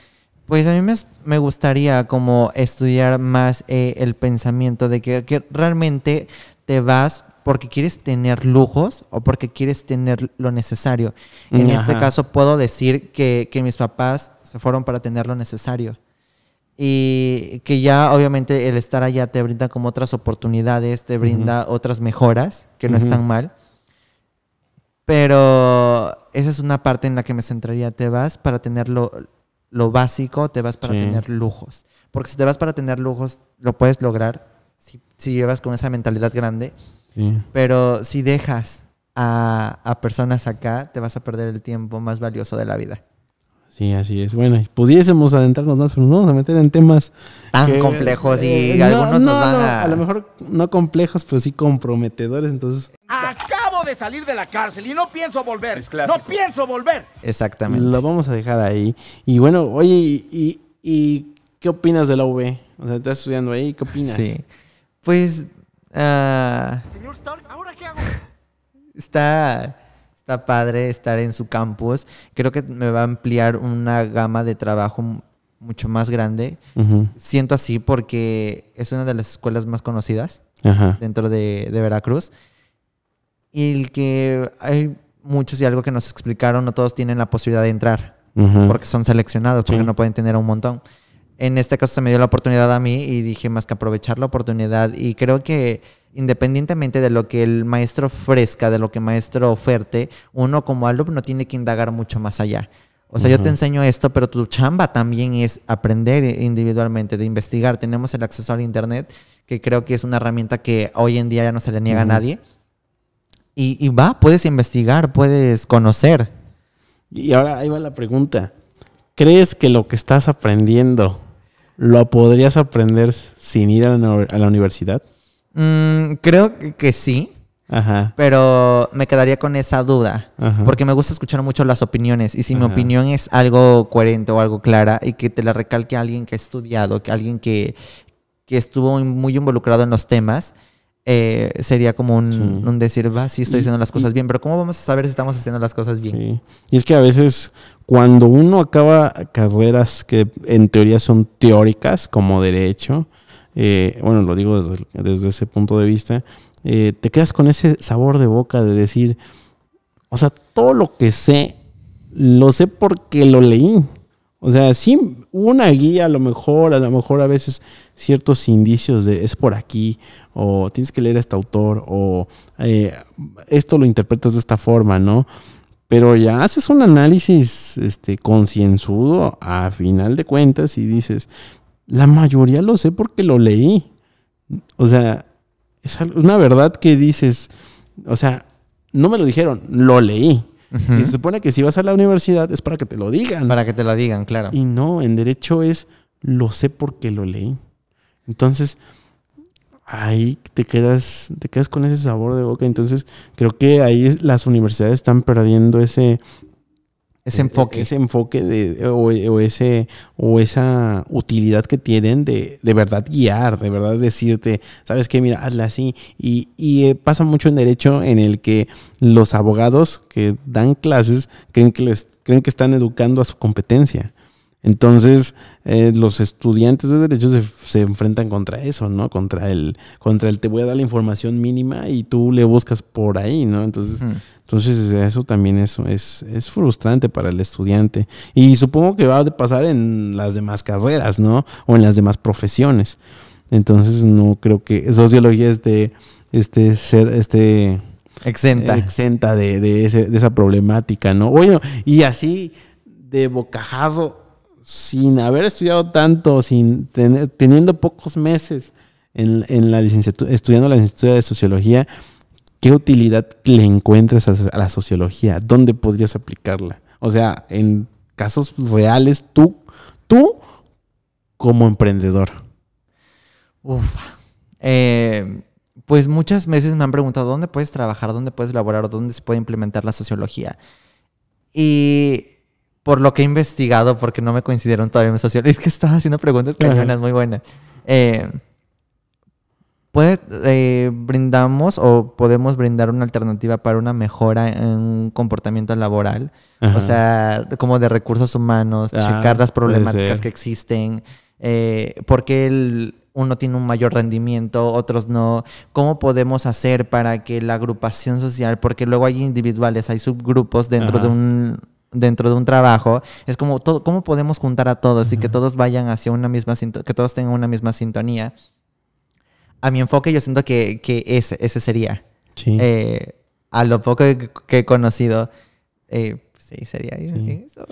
Pues a mí me, gustaría como estudiar más eh, el pensamiento de que, realmente te vas porque quieres tener lujos o porque quieres tener lo necesario. En mm, este caso puedo decir que, mis papás se fueron para tener lo necesario y que ya obviamente el estar allá te brinda como otras oportunidades, te brinda otras mejoras que no están mal. Pero esa es una parte en la que me centraría. Te vas para tener lo, básico, te vas para tener lujos. Porque si te vas para tener lujos, lo puedes lograr si, llevas con esa mentalidad grande. Pero si dejas a personas acá, te vas a perder el tiempo más valioso de la vida. Sí, así es. Bueno, pudiésemos adentrarnos más, pero nos vamos a meter en temas tan complejos y eh, algunos nos van a... a lo mejor no complejos, pero sí comprometedores, entonces... Acabo de salir de la cárcel y no pienso volver. no pienso volver. Exactamente. Lo vamos a dejar ahí. Y bueno, oye, ¿y, qué opinas de la UV? O sea, estás estudiando ahí, ¿qué opinas? Sí. Pues... Ah, Señor Stark, ¿ahora qué hago? Está padre estar en su campus. Creo que me va a ampliar una gama de trabajo mucho más grande. Siento así porque es una de las escuelas más conocidas dentro de, Veracruz. Y el que hay muchos y algo que nos explicaron, no todos tienen la posibilidad de entrar porque son seleccionados, porque no pueden tener un montón. En este caso se me dio la oportunidad a mí y dije más que aprovechar la oportunidad y creo que independientemente de lo que el maestro ofrezca, de lo que el maestro oferte, uno como alumno tiene que indagar mucho más allá. O sea, yo te enseño esto, pero tu chamba también es aprender individualmente, de investigar. Tenemos el acceso al Internet, que creo que es una herramienta que hoy en día ya no se le niega a nadie. Y, va, puedes investigar, puedes conocer. Y ahora ahí va la pregunta. ¿Crees que lo que estás aprendiendo lo podrías aprender sin ir a la universidad? Mm, creo que sí. Pero me quedaría con esa duda. Porque me gusta escuchar mucho las opiniones. Y si mi opinión es algo coherente o algo clara y que te la recalque alguien que ha estudiado, que alguien que, estuvo muy involucrado en los temas, eh, sería como un, decir, va, sí estoy haciendo las cosas bien, pero ¿cómo vamos a saber si estamos haciendo las cosas bien? Y es que a veces cuando uno acaba carreras que en teoría son teóricas, como derecho, eh, bueno, lo digo desde, ese punto de vista, eh, te quedas con ese sabor de boca de decir, o sea, todo lo que sé, lo sé porque lo leí. O sea, sí, una guía, a lo mejor, a lo mejor a veces ciertos indicios de es por aquí, o tienes que leer a este autor, o eh, esto lo interpretas de esta forma, ¿no? Pero ya haces un análisis este, concienzudo a final de cuentas y dices, la mayoría lo sé porque lo leí. O sea, es una verdad que dices, o sea, no me lo dijeron, lo leí. Y se supone que si vas a la universidad es para que te lo digan. Para que te lo digan, claro. Y no, en derecho es lo sé porque lo leí. Entonces, ahí te quedas, te quedas con ese sabor de boca. Entonces, creo que ahí las universidades están perdiendo ese ese e-, enfoque. Ese enfoque de, o, o, ese, o esa utilidad que tienen de, de verdad guiar, de verdad decirte, ¿sabes qué? Mira, hazla así. Y, y, eh, pasa mucho en derecho en el que los abogados que dan clases creen que, les, creen que están educando a su competencia. Entonces, eh, los estudiantes de derecho se, enfrentan contra eso, ¿no? Contra el, contra el te voy a dar la información mínima y tú le buscas por ahí, ¿no? Entonces, entonces eso también es, frustrante para el estudiante. Y supongo que va a pasar en las demás carreras, ¿no? O en las demás profesiones. Entonces, no creo que sociología esté, este ser, este exenta. Exenta de, esa problemática, ¿no? Bueno, y así de bocajado sin haber estudiado tanto, sin teniendo pocos meses en, la licenciatura, estudiando la licenciatura de sociología, ¿qué utilidad le encuentras a, la sociología? ¿Dónde podrías aplicarla? O sea, en casos reales, tú, tú como emprendedor. Uf. Eh, pues muchas veces me han preguntado dónde puedes trabajar, dónde puedes elaborar, dónde se puede implementar la sociología. Y por lo que he investigado, porque no me coincidieron todavía mis sociólogos, es que estaba haciendo preguntas muy buenas. Eh, puede, eh, brindamos o podemos brindar una alternativa para una mejora en un comportamiento laboral, o sea, como de recursos humanos, ah, checar las problemáticas que existen, eh, qué uno tiene un mayor rendimiento, otros no. ¿Cómo podemos hacer para que la agrupación social, porque luego hay individuales, hay subgrupos dentro de un dentro de un trabajo, es como todo, cómo podemos juntar a todos y que todos vayan hacia una misma que todos tengan una misma sintonía. A mi enfoque yo siento que, que ese, ese sería. Eh, a lo poco que he conocido, eh, pues sí, sería eso.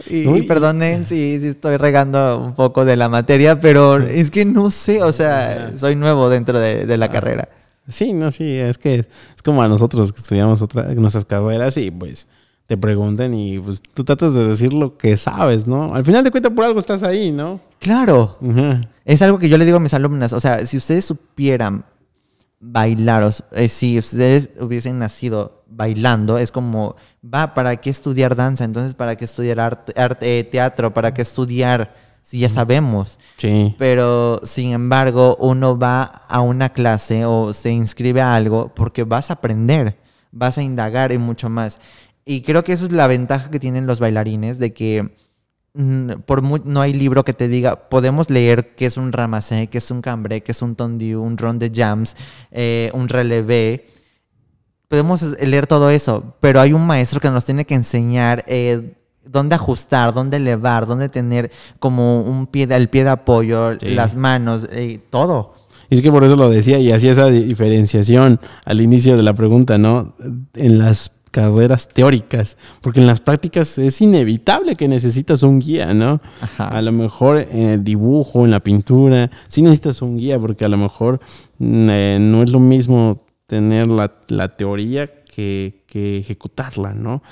Y, perdonen si, estoy regando un poco de la materia, pero es que no sé, o sea, soy nuevo dentro de, de la ah. carrera. Sí, no, sí, es que es como a nosotros que estudiamos otra, nuestras carreras y pues te pregunten y pues tú tratas de decir lo que sabes, ¿no? Al final de cuentas por algo estás ahí, ¿no? Claro. Es algo que yo le digo a mis alumnas, o sea, si ustedes supieran bailaros, eh, si ustedes hubiesen nacido bailando, es como, va, ¿para qué estudiar danza? Entonces, ¿para qué estudiar arte, eh, teatro? ¿Para qué estudiar? Si ya sabemos. Sí. Pero, sin embargo, uno va a una clase o se inscribe a algo porque vas a aprender, vas a indagar y mucho más. Y creo que esa es la ventaja que tienen los bailarines de que mm, por no hay libro que te diga, podemos leer qué es un ramacé, qué es un cambre qué es un tondiu, un ron de jams, eh, un relevé. Podemos leer todo eso, pero hay un maestro que nos tiene que enseñar eh, dónde ajustar, dónde elevar, dónde tener como un pie, el pie de apoyo, las manos, eh, todo. Y es que por eso lo decía y hacía esa diferenciación al inicio de la pregunta, ¿no? En las carreras teóricas, porque en las prácticas es inevitable que necesitas un guía, ¿no? A lo mejor en eh, el dibujo, en la pintura, sí necesitas un guía, porque a lo mejor mm, eh, no es lo mismo tener la, teoría que, ejecutarla, ¿no?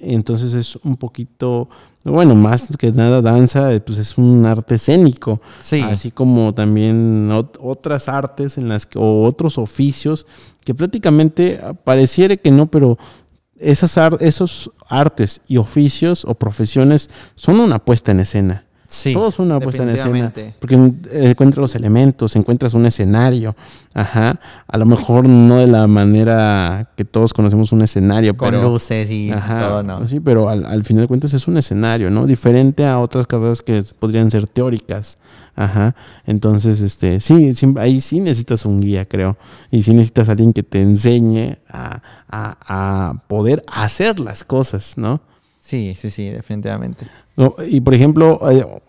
Entonces es un poquito, bueno, más que nada danza, eh, pues es un arte escénico, sí. así como también otras artes en las que, o otros oficios que prácticamente pareciera que no, pero esas esos artes y oficios o profesiones son una puesta en escena. Todos son una puesta en escena. Porque encuentras los elementos, encuentras un escenario. Ajá. A lo mejor no de la manera que todos conocemos un escenario. Con luces y todo, ¿no? Sí, pero al, final de cuentas es un escenario, ¿no? Diferente a otras carreras que podrían ser teóricas. Ajá. Entonces, este, sí, ahí sí necesitas un guía, creo. Y sí necesitas alguien que te enseñe a, a poder hacer las cosas, ¿no? Sí, sí, sí, definitivamente. y por ejemplo,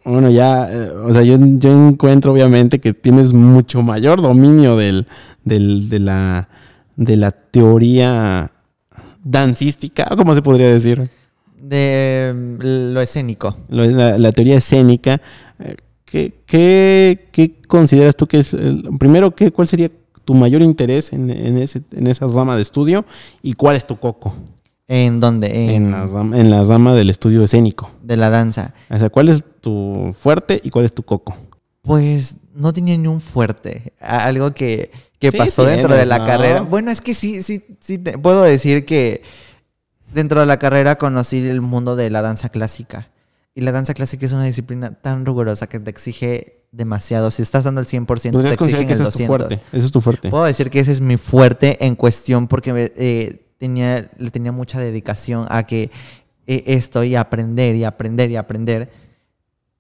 bueno, ya, eh, o sea, yo, yo, encuentro obviamente que tienes mucho mayor dominio del, del, de, la, de la teoría dancística, ¿cómo se podría decir? De mm, lo escénico. la, teoría escénica. Eh, ¿Qué, consideras tú que es, primero, ¿qué, cuál sería tu mayor interés en, en, ese, en esa rama de estudio y cuál es tu coco? ¿En dónde? En, la, dama, del estudio escénico. De la danza. O sea, ¿cuál es tu fuerte y cuál es tu coco? Pues no tenía ni un fuerte. Algo que, pasó dentro de la carrera. Bueno, es que sí, sí, sí. puedo decir que dentro de la carrera conocí el mundo de la danza clásica. Y la danza clásica es una disciplina tan rigurosa que te exige demasiado. Si estás dando el 100%, te exigen el 200. Es tu fuerte. es tu fuerte. Puedo decir que ese es mi fuerte en cuestión porque eh, tenía, le tenía mucha dedicación a que eh, esto y aprender y aprender y aprender.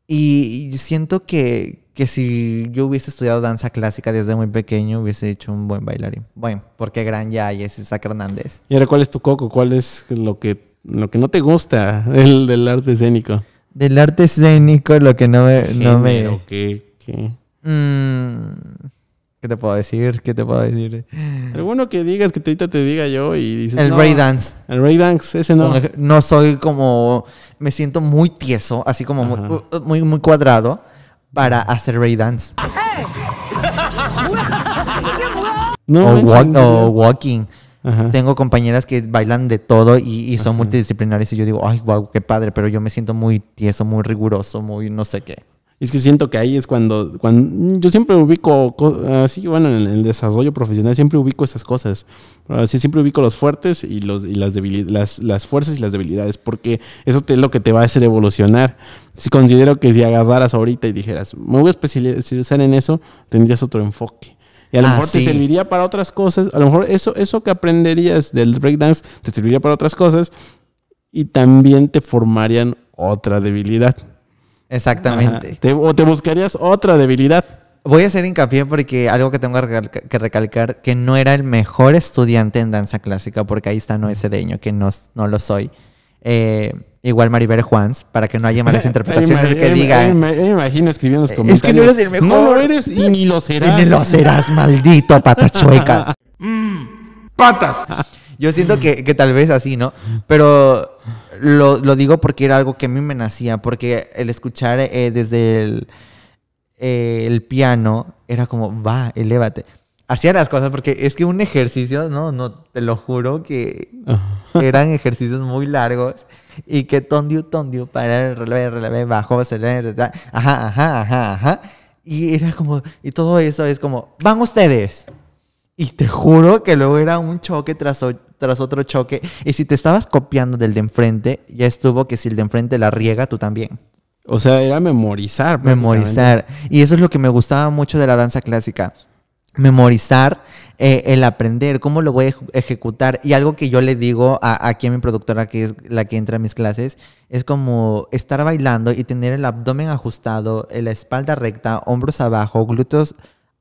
Y, siento que, que, si yo hubiese estudiado danza clásica desde muy pequeño, hubiese hecho un buen bailarín. Bueno, porque gran ya es Isaac Hernández. ¿Y ahora cuál es tu coco? ¿Cuál es lo que, lo que no te gusta del, arte escénico? Del arte escénico, lo que no me. No me... ¿Qué? ¿Qué? Mm, ¿Qué te puedo decir? ¿Qué te puedo decir? Alguno que digas que ahorita te diga yo y dices. El no, Ray Dance. El Ray Dance, ese no. No soy como. Me siento muy tieso, así como muy, muy, cuadrado para hacer Ray Dance. no, o, walking. Tengo compañeras que bailan de todo y, y son multidisciplinarias multidisciplinares y yo digo, ay, guau, qué padre, pero yo me siento muy tieso, muy riguroso, muy no sé qué. Es que siento que ahí es cuando, cuando yo siempre ubico, así, ah, bueno, en el desarrollo profesional siempre ubico esas cosas. Así ah, siempre ubico los fuertes y, los, y las, las, las fuerzas y las debilidades, porque eso es lo que te va a hacer evolucionar. Si considero que si agarraras ahorita y dijeras, me voy a especializar en eso, tendrías otro enfoque. Y a lo ah, mejor te serviría para otras cosas. A lo mejor eso, eso que aprenderías del breakdance te serviría para otras cosas y también te formarían otra debilidad. Exactamente. o te buscarías otra debilidad. Voy a hacer hincapié porque algo que tengo que recalcar, que no era el mejor estudiante en danza clásica, porque ahí está no ese que no, no lo soy. Eh, igual Maribel Juans, para que no haya malas interpretaciones que diga... Me imagino escribiendo los comentarios. Es que no eres el mejor. No lo eres y ni lo serás. ni lo serás, maldito patachuecas. Mm, patas. Yo siento que, que tal vez así, ¿no? Pero lo, lo, digo porque era algo que a mí me nacía, porque el escuchar eh, desde el, eh, el, piano era como, va, elévate. Hacía las cosas porque es que un ejercicio, no, no, te lo juro que eran ejercicios muy largos y que tondiu, tondiu, para, releve, releve, bajo, ajá, ajá, ajá, ajá. Y era como, y todo eso es como, van ustedes. Y te juro que luego era un choque tras, tras otro choque. Y si te estabas copiando del de enfrente, ya estuvo que si el de enfrente la riega, tú también. O sea, era memorizar. Memorizar. Y eso es lo que me gustaba mucho de la danza clásica. Memorizar, eh, el aprender, cómo lo voy a ejecutar. Y algo que yo le digo aquí a mi productora, que es la que entra a mis clases, es como estar bailando y tener el abdomen ajustado, eh, la espalda recta, hombros abajo, glúteos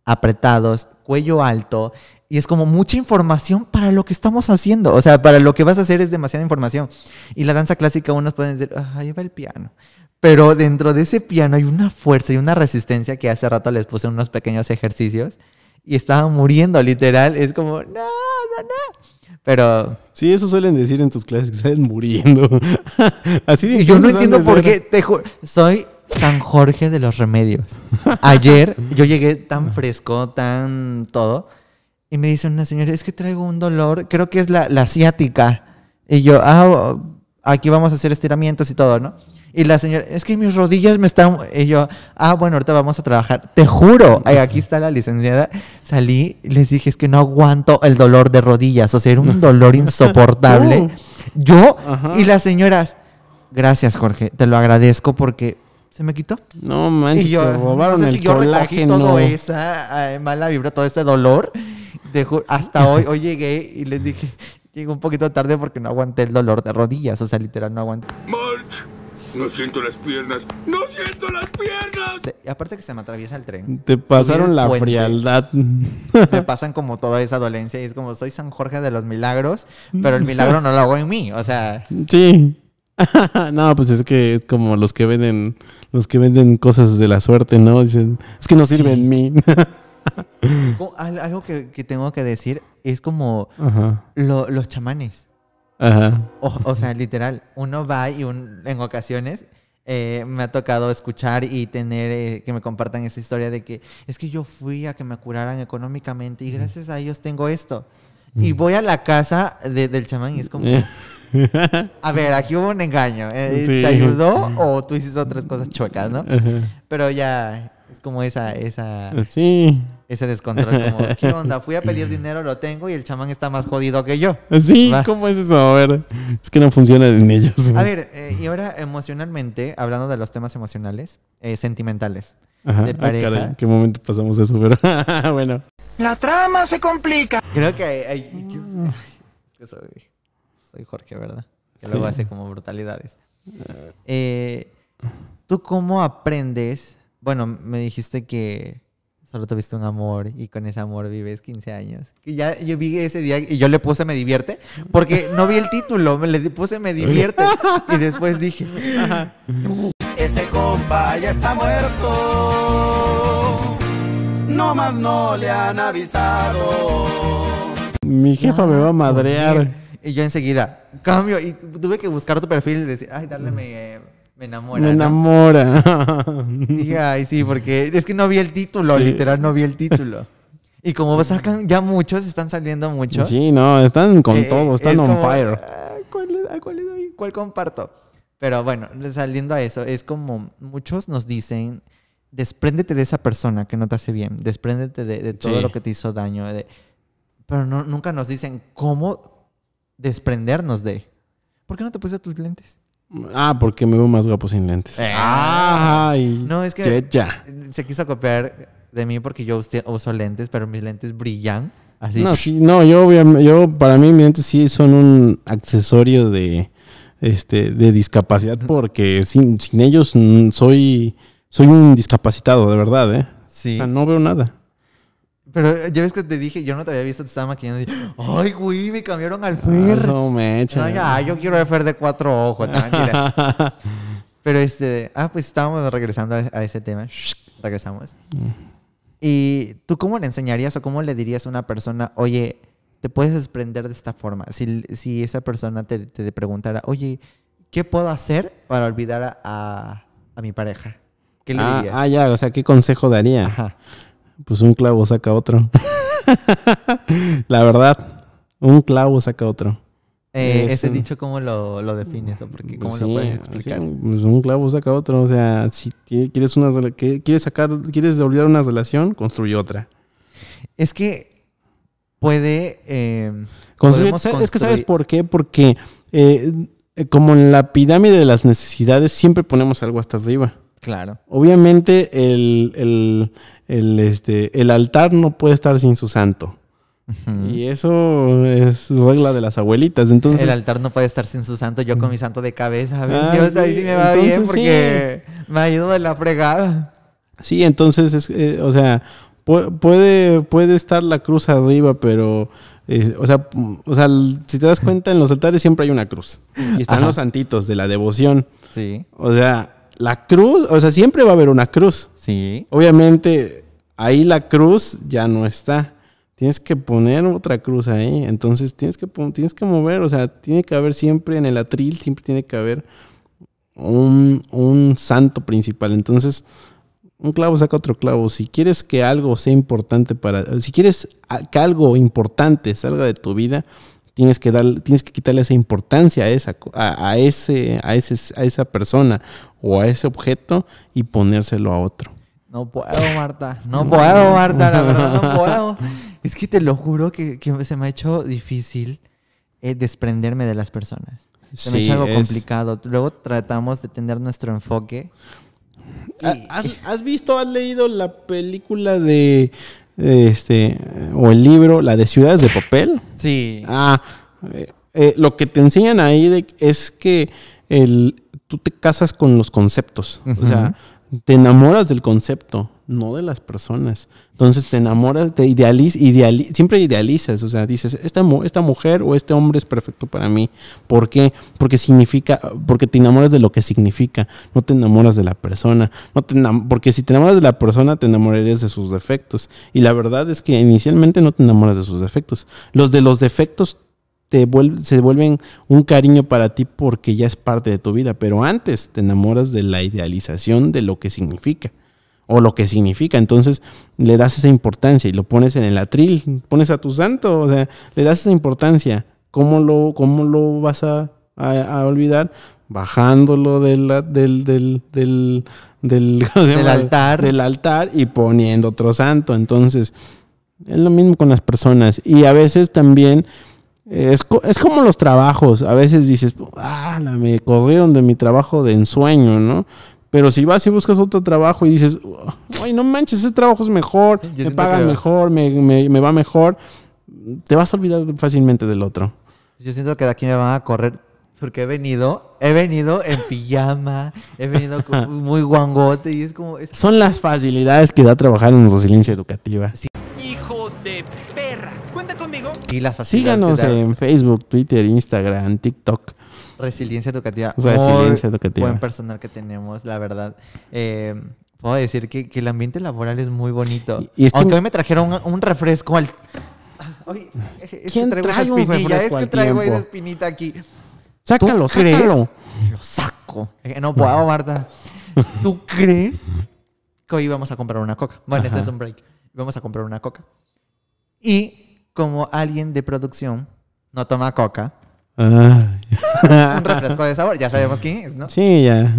apretados, cuello alto, y es como mucha información para lo que estamos haciendo. O sea, para lo que vas a hacer es demasiada información. Y la danza clásica, unos pueden decir, ah, ahí va el piano. Pero dentro de ese piano hay una fuerza y una resistencia que hace rato les puse unos pequeños ejercicios y estaba muriendo, literal. Es como, no, no, no. Pero. Sí, eso suelen decir en tus clases, que salen muriendo. Así de Yo no entiendo por qué, te Soy San Jorge de los Remedios. Ayer yo llegué tan fresco, tan todo y me dice una señora, es que traigo un dolor, creo que es la, asiática. Y yo, ah, aquí vamos a hacer estiramientos y todo, ¿no? Y la señora, es que mis rodillas me están... Y yo, ah, bueno, ahorita vamos a trabajar. Te juro, aquí está la licenciada. Salí, les dije, es que no aguanto el dolor de rodillas. O sea, era un dolor insoportable. yo y las señoras, gracias Jorge, te lo agradezco porque se me quitó. No manches, y yo, te robaron yo relajé todo esa eh, mala vibra, todo ese dolor. De, hasta hoy, hoy llegué y les dije, llego un poquito tarde porque no aguanté el dolor de rodillas, o sea, literal no aguanté. March, no siento las piernas, no siento las piernas. y aparte que se me atraviesa el tren. Te pasaron la frialdad. Me pasan como toda esa dolencia y es como soy San Jorge de los Milagros, pero el milagro no lo hago en mí, o sea. Sí. no, pues es que es como los que venden, los que venden cosas de la suerte, ¿no? Dicen, es que no sirven en mí. Algo que, que, tengo que decir es como los chamanes. Ajá. O, sea, literal, uno va y en ocasiones eh, me ha tocado escuchar y tener eh, que me compartan esa historia de que es que yo fui a que me curaran económicamente y gracias a ellos tengo esto. Y voy a la casa del chamán y es como... a ver, aquí hubo un engaño. Eh, ¿Te ayudó o tú hiciste otras cosas chuecas, no? Pero ya es como esa, esa, pues sí. ese descontrol. ¿qué onda? Fui a pedir dinero, lo tengo y el chamán está más jodido que yo. Sí, ¿cómo es eso? A ver, es que no funciona en ellos. A ver, eh, y ahora emocionalmente, hablando de los temas emocionales, eh, sentimentales. Ajá. De ah, pareja. ¿Qué momento pasamos eso? Pero bueno. La trama se complica. Creo que hay, ah soy Jorge, ¿verdad? Que luego hace como brutalidades. Ah. Eh, ¿Tú cómo aprendes? Bueno, me dijiste que solo tuviste un amor y con ese amor vives 15 años. Que ya yo vi ese día y yo le puse me divierte porque no vi el título, me le puse me divierte y después dije, ese compa ya está muerto. No más no le han avisado. Mi jefa me va a madrear. Y yo enseguida, cambio. Y tuve que buscar tu perfil y decir, ay, dale, me, enamora. Me enamora. Dije, ay, sí, porque es que no vi el título, literal, no vi el título. Y como sacan ya muchos, están saliendo muchos. Sí, no, están con eh, todo, están on fire. Ah, ¿cuál, ¿Cuál doy? ¿Cuál comparto? Pero bueno, saliendo a eso, es como muchos nos dicen, despréndete de esa persona que no te hace bien, despréndete de, todo lo que te hizo daño. pero no, nunca nos dicen cómo desprendernos de. ¿Por qué no te puse tus lentes? Ah, porque me veo más guapo sin lentes. Eh. Ay. No, es que se quiso copiar de mí porque yo uso lentes, pero mis lentes brillan. Así. No, sí, no, yo, yo para mí mis lentes sí son un accesorio de este de discapacidad porque sin, ellos soy soy un discapacitado de verdad, ¿eh? O sea, no veo nada. Pero eh, ya ves que te dije, yo no te había visto, te estaba maquillando ¡Ay, güey! Me cambiaron al Fer. Ah, no, me echan. No, ya, yo quiero el Fer de cuatro ojos, Pero este, ah, pues estábamos regresando a, ese tema. regresamos. Mm. ¿Y tú cómo le enseñarías o cómo le dirías a una persona, oye, te puedes desprender de esta forma? Si, si esa persona te, te, preguntara, oye, ¿qué puedo hacer para olvidar a, a, mi pareja? ¿Qué le ah, dirías? Ah, ya, o sea, ¿qué consejo daría? Ajá pues un clavo saca otro. la verdad, un clavo saca otro. Eh, ese este, dicho, ¿cómo lo, lo defines? ¿Cómo pues lo explicar? pues un clavo saca otro. O sea, si quieres, una, quieres, sacar, quieres olvidar una relación, construye otra. Es que puede. Eh, es que ¿sabes por qué? Porque eh, como en la pirámide de las necesidades, siempre ponemos algo hasta arriba. Claro. Obviamente, el, el, este, el altar no puede estar sin su santo. Y eso es regla de las abuelitas. Entonces, el altar no puede estar sin su santo. Yo con mi santo de cabeza. A ver, si, me va bien porque me ayudo de la fregada. Sí, entonces, es, eh, o sea, puede, puede estar la cruz arriba, pero eh, o, sea, mm, o sea, si te das cuenta, en los altares siempre hay una cruz. Y están los santitos de la devoción. Sí. O sea, la cruz, o sea, siempre va a haber una cruz. Sí. Obviamente, ahí la cruz ya no está. Tienes que poner otra cruz ahí. Entonces tienes que, tienes que mover, o sea, tiene que haber siempre en el atril, siempre tiene que haber un, santo principal. Entonces, un clavo saca otro clavo. Si quieres que algo sea importante para, si quieres que algo importante salga de tu vida, tienes que dar, tienes que quitarle esa importancia a esa, a, ese, a ese, a esa persona o a ese objeto y ponérselo a otro. No puedo, Marta. No puedo, Marta. no puedo. Es que te lo juro que, se me ha hecho difícil eh, desprenderme de las personas. Se me ha hecho algo complicado. Luego tratamos de tener nuestro enfoque. Ah, ¿Has, visto, has leído la película de. Este. O el libro, la de Ciudades de Papel? Sí. Ah. Eh, eh, lo que te enseñan ahí es que el, tú te casas con los conceptos. O sea te enamoras del concepto, no de las personas. Entonces te enamoras, te idealizas, siempre idealizas, o sea, dices, esta, esta mujer o este hombre es perfecto para mí. ¿Por qué? Porque significa, porque te enamoras de lo que significa, no te enamoras de la persona. No te porque si te enamoras de la persona, te enamorarías de sus defectos. Y la verdad es que inicialmente no te enamoras de sus defectos. Los de los defectos se vuelven un cariño para ti porque ya es parte de tu vida, pero antes te enamoras de la idealización de lo que significa o lo que significa. Entonces le das esa importancia y lo pones en el atril, pones a tu santo, o sea, le das esa importancia. ¿Cómo lo, cómo lo vas a, olvidar? Bajándolo altar. del altar y poniendo otro santo. Entonces, es lo mismo con las personas. Y a veces también es, como los trabajos. A veces dices, ah, me corrieron de mi trabajo de ensueño, ¿no? Pero si vas y buscas otro trabajo y dices, ay, no manches, ese trabajo es mejor, me pagan mejor, me, va mejor, te vas a olvidar fácilmente del otro. Yo siento que de aquí me van a correr porque he venido, he venido en pijama, he venido muy guangote y es como... Son las facilidades que da trabajar en resiliencia educativa. Hijo de Síganos en Facebook, Twitter, Instagram, TikTok. Resiliencia educativa. resiliencia educativa. Buen personal que tenemos, la verdad. Eh, puedo decir que, el ambiente laboral es muy bonito. Y, Aunque hoy me trajeron un, refresco al... ¿Quién trae un refresco Es que traigo esa espinita aquí. Sácalo, sácalo. Lo saco. Eh, no puedo, Marta. ¿Tú crees que hoy vamos a comprar una coca? Bueno, ese es un break. Vamos a comprar una coca. Y como alguien de producción no toma coca. Ah. un refresco de sabor, ya sabemos quién es, ¿no? Sí, ya.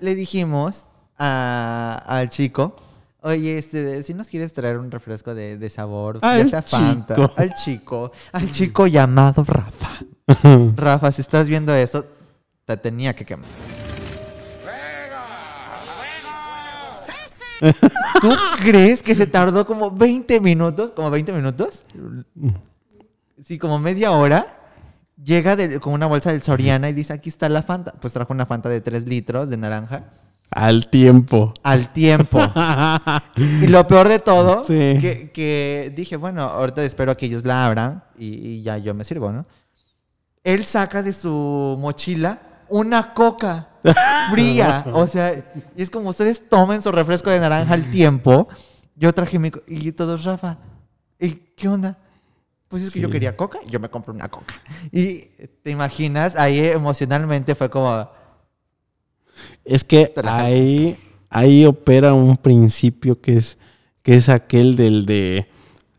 Le dijimos al chico, oye, este, si nos quieres traer un refresco de, sabor, de ya Fanta, al chico, al chico llamado Rafa. Rafa, si estás viendo esto, te tenía que quemar. ¿Tú crees que se tardó como 20 minutos? ¿Como 20 minutos? Sí, como media hora. Llega con una bolsa del Soriana y dice, aquí está la Fanta. Pues trajo una Fanta de 3 litros de naranja. Al tiempo. Al tiempo. y lo peor de todo, que, dije, bueno, ahorita espero que ellos la abran y ya yo me sirvo, ¿no? Él saca de su mochila una coca. fría. O sea, y es como ustedes tomen su refresco de naranja al tiempo. Yo traje mi. Y todos, Rafa, ¿y qué onda? Pues es que yo quería coca, y yo me compré una coca. Y te imaginas, ahí emocionalmente fue como. Es que ahí, ahí opera un principio que es, que es aquel del de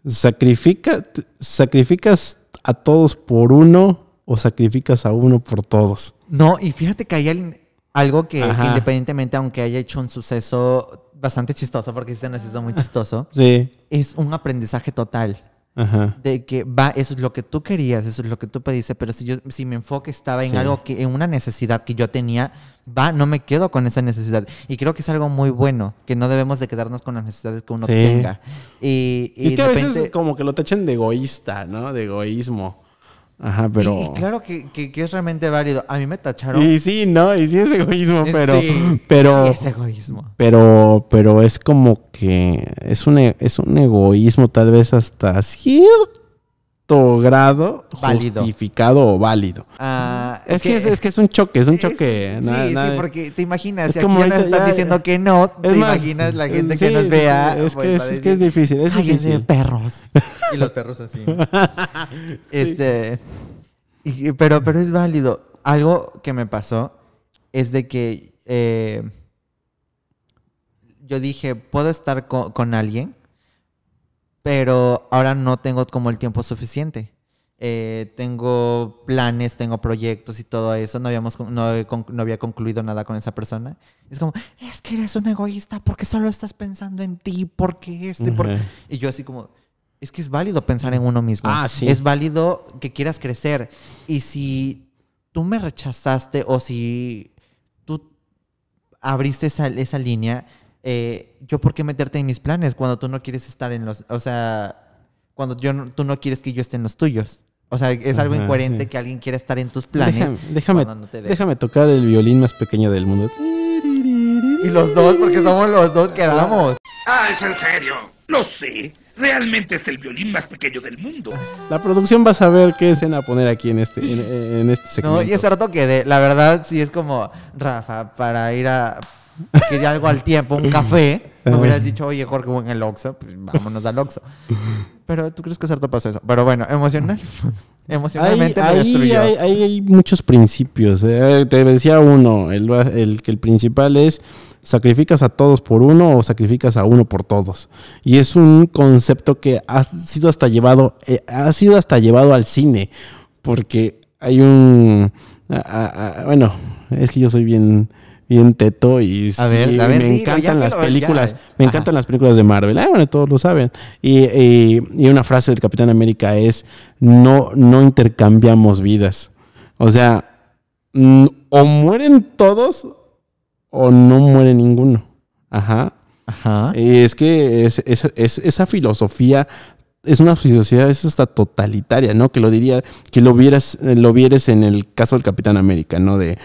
sacrifica, sacrificas a todos por uno o sacrificas a uno por todos. No, y fíjate que ahí alguien algo que, independientemente, aunque haya hecho un suceso bastante chistoso, porque este no es muy chistoso, es un aprendizaje total. Ajá. De que va, eso es lo que tú querías, eso es lo que tú pediste, pero si yo, si mi enfoque estaba en algo que, en una necesidad que yo tenía, va, no me quedo con esa necesidad. Y creo que es algo muy bueno, que no debemos de quedarnos con las necesidades que uno tenga. Y, y, y, como que lo te echen de egoísta, ¿no? De egoísmo. Ajá, pero. claro que, es realmente válido. A mí me tacharon. Y sí, ¿no? Y sí es egoísmo, pero. pero es egoísmo. Pero, pero es como que. Es un, e, es un egoísmo, tal vez hasta cierto grado justificado o válido. Ah, es, que, es, un choque, es un choque. sí, sí, porque te imaginas, si como aquí están diciendo que no, te imaginas la gente que nos vea. Es, que, es, difícil, es Ay, perros. Y los perros así. este, pero, pero es válido. Algo que me pasó es de que eh, yo dije, puedo estar con alguien pero ahora no tengo como el tiempo suficiente. Eh, tengo planes, tengo proyectos y todo eso. No, habíamos, no, había concluido nada con esa persona. Es como, es que eres un egoísta porque solo estás pensando en ti, porque este porque... y yo así como, es que es válido pensar en uno mismo. Ah, ¿sí? Es válido que quieras crecer. Y si tú me rechazaste o si tú abriste esa, esa línea, eh, yo por qué meterte en mis planes cuando tú no quieres estar en los, o sea, cuando yo tú no quieres que yo esté en los tuyos. O sea, es algo incoherente que alguien quiera estar en tus planes. Déjame, tocar el violín más pequeño del mundo. Y los dos, porque somos los dos que damos. Ah, es en serio. Lo sé. Realmente es el violín más pequeño del mundo. La producción va a saber qué escena poner aquí en este, en, este No, y es cierto que la verdad sí es como, Rafa, para ir a quería algo al tiempo, un café, me hubieras dicho, oye, Jorge, en el Oxxo, pues vámonos al Oxxo. Pero tú crees que es cierto pasó eso. Pero bueno, emocional. Emocionalmente hay, Hay, muchos principios. Eh. Te decía uno, el, el, el principal es sacrificas a todos por uno o sacrificas a uno por todos. Y es un concepto que ha sido hasta llevado, eh, ha sido hasta llevado al cine, porque hay un, bueno, es que yo soy bien en teto y me encantan las películas, me encantan las películas de Marvel, ah, bueno, todos lo saben. Y, una frase del Capitán América es, no, no intercambiamos vidas. O sea, o mueren todos o no muere ninguno. Ajá. Ajá. Y es que es, esa filosofía es una filosofía es hasta totalitaria, ¿no? Que lo diría, que lo vieras, lo vieres en el caso del Capitán América, ¿no? de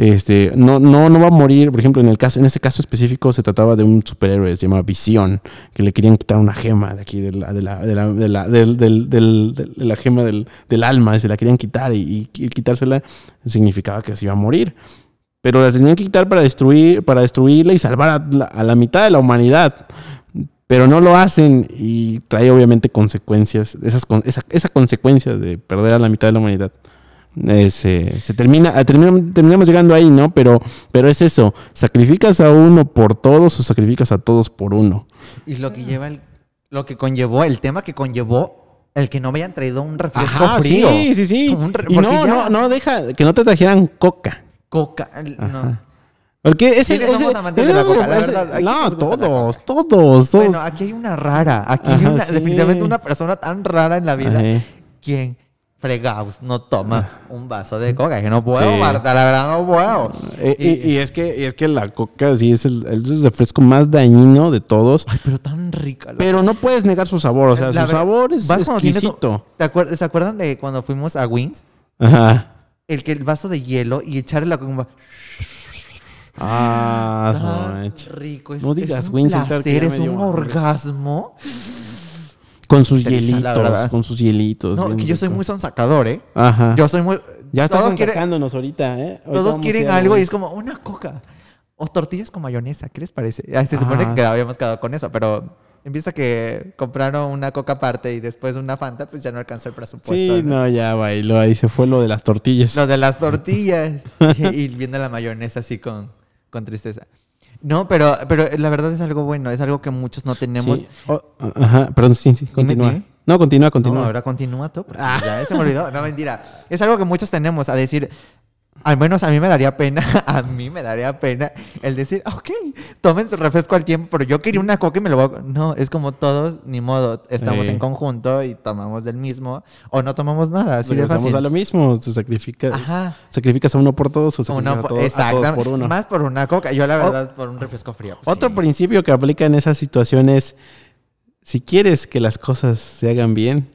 este, no, no, no va a morir. Por ejemplo, en el caso, en ese caso específico se trataba de un superhéroe, se llama Visión, que le querían quitar una gema de aquí, de la, de la, de la, la gema del, alma, se la querían quitar y, quitársela significaba que se iba a morir pero la tenían que quitar para destruir, para destruirla y salvar a la, mitad de la humanidad. Pero no lo hacen y trae obviamente consecuencias, esas, esa, consecuencia de perder a la mitad de la humanidad. Eh, se, termina, ah, terminamos, llegando ahí, ¿no? Pero, pero es eso, sacrificas a uno por todos o sacrificas a todos por uno. Y lo que lleva el, lo que conllevó, el tema que conllevó el que no me hayan traído un refresco frío. Sí, sí, sí. y no, no, deja que no te trajeran coca. Coca, no. la coca, no, todos, todos, Bueno, aquí hay una rara. Aquí hay definitivamente una persona tan rara en la vida. quién Quien fregados no toma ah. un vaso de coca. Que no puedo, Marta, la verdad no puedo. Y, es, que, es que la coca sí es el, refresco más dañino de todos. Ay, pero tan rica. Pero no puedes negar su sabor, o sea, su sabor es exquisito. ¿te ¿Se acuerdan de cuando fuimos a Wings? Ajá. El que el vaso de hielo y echarle la coca. Ah, rico. no digas es un Wings, placer, es un orgasmo. Con sus hielitos, con sus hielitos. No, que yo soy muy sonsacador, ¿eh? Ajá. Yo soy muy... Ya estás sacándonos ahorita, ¿eh? todos quieren algo y es como una coca. O tortillas con mayonesa, ¿qué les parece? Se supone que habíamos quedado con eso, pero empieza que compraron una coca aparte y después una Fanta, pues ya no alcanzó el presupuesto. Sí, no, ya bailó, ahí se fue lo de las tortillas. Lo de las tortillas. y, viendo la mayonesa así con, con tristeza. No, pero, pero la verdad es algo bueno, es algo que muchos no tenemos. Sí. Oh, ah, ajá, perdón, sí, sí, continúa. No, continúa, continúa. No, ahora continúa tú, ah. ya se me olvidó. No, mentira. Es algo que muchos tenemos, a decir, al menos a mí me daría pena, a mí me daría pena el decir, ok, tomen su refresco al tiempo, pero yo quería una coca y me lo voy a... No, es como todos, ni modo, estamos en conjunto y tomamos del mismo o no tomamos nada. Así de a lo mismo, tú sacrificas, sacrificas a uno por todos o sacrificas uno a, todos, por uno. Más por una coca, yo la verdad por un refresco frío. Pues otro principio que aplica en esas situaciones, si quieres que las cosas se hagan bien,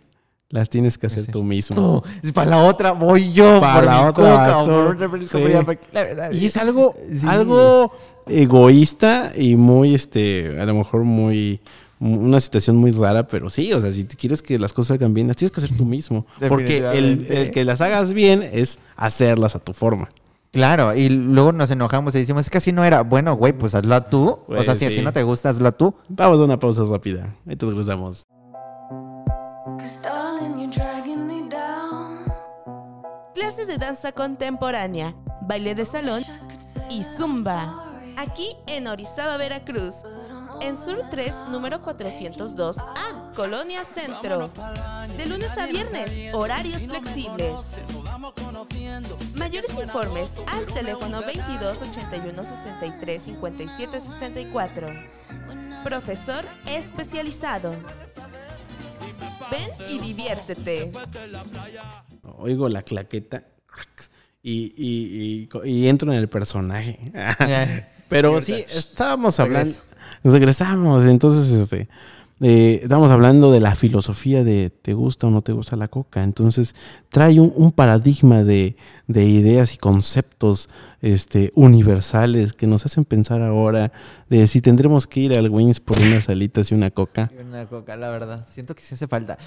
las tienes que hacer tú mismo. Tú. Para la otra voy yo. Para la otra Y es algo, algo egoísta y muy, este, a lo mejor muy, una situación muy rara, pero sí, o sea, si quieres que las cosas salgan bien, las tienes que hacer tú mismo. Porque el, que las hagas bien es hacerlas a tu forma. Claro, y luego nos enojamos y decimos, es que así no era. Bueno, güey, pues hazla tú. o sea, si así no te gusta, hazla tú. Vamos a una pausa rápida. Ahí te regresamos. clases de danza contemporánea, baile de salón y zumba. Aquí en Orizaba, Veracruz, en Sur 3, número 402A, Colonia Centro. De lunes a viernes, horarios flexibles. Mayores informes al teléfono 22 81 63 57 64. Profesor especializado. Ven y diviértete oigo la claqueta y, entro en el personaje. Pero sí, estábamos hablando. Nos regresamos, entonces este. Eh, estamos hablando de la filosofía de te gusta o no te gusta la coca. Entonces, trae un, paradigma de, ideas y conceptos este, universales que nos hacen pensar ahora de si tendremos que ir al Wings por unas salitas y una coca. Una coca, la verdad. Siento que se hace falta.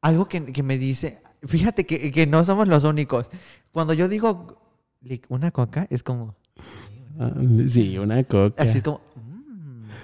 Algo que, que me dice, Fíjate que, no somos los únicos. Cuando yo digo una coca, es como. Ah, sí, una coca. Así como.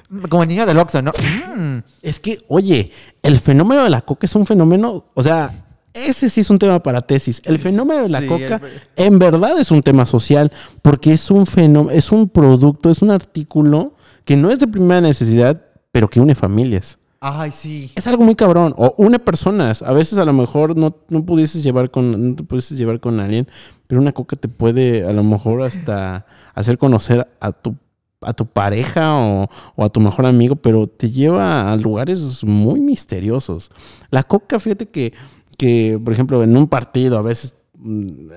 Mm, como el niño del Oxxo, ¿no? Mm. Es que, oye, el fenómeno de la coca es un fenómeno. O sea, ese sí es un tema para tesis. El fenómeno de la coca en verdad es un tema social porque es un es un producto, es un artículo que no es de primera necesidad, pero que une familias. Ay, sí. Es algo muy cabrón. O une personas. A veces a lo mejor no, pudieses llevar con. No te pudieses llevar con alguien. Pero una coca te puede a lo mejor hasta hacer conocer a tu a tu pareja o, a tu mejor amigo, pero te lleva a lugares muy misteriosos. La coca, fíjate que, que por ejemplo, en un partido a veces mm,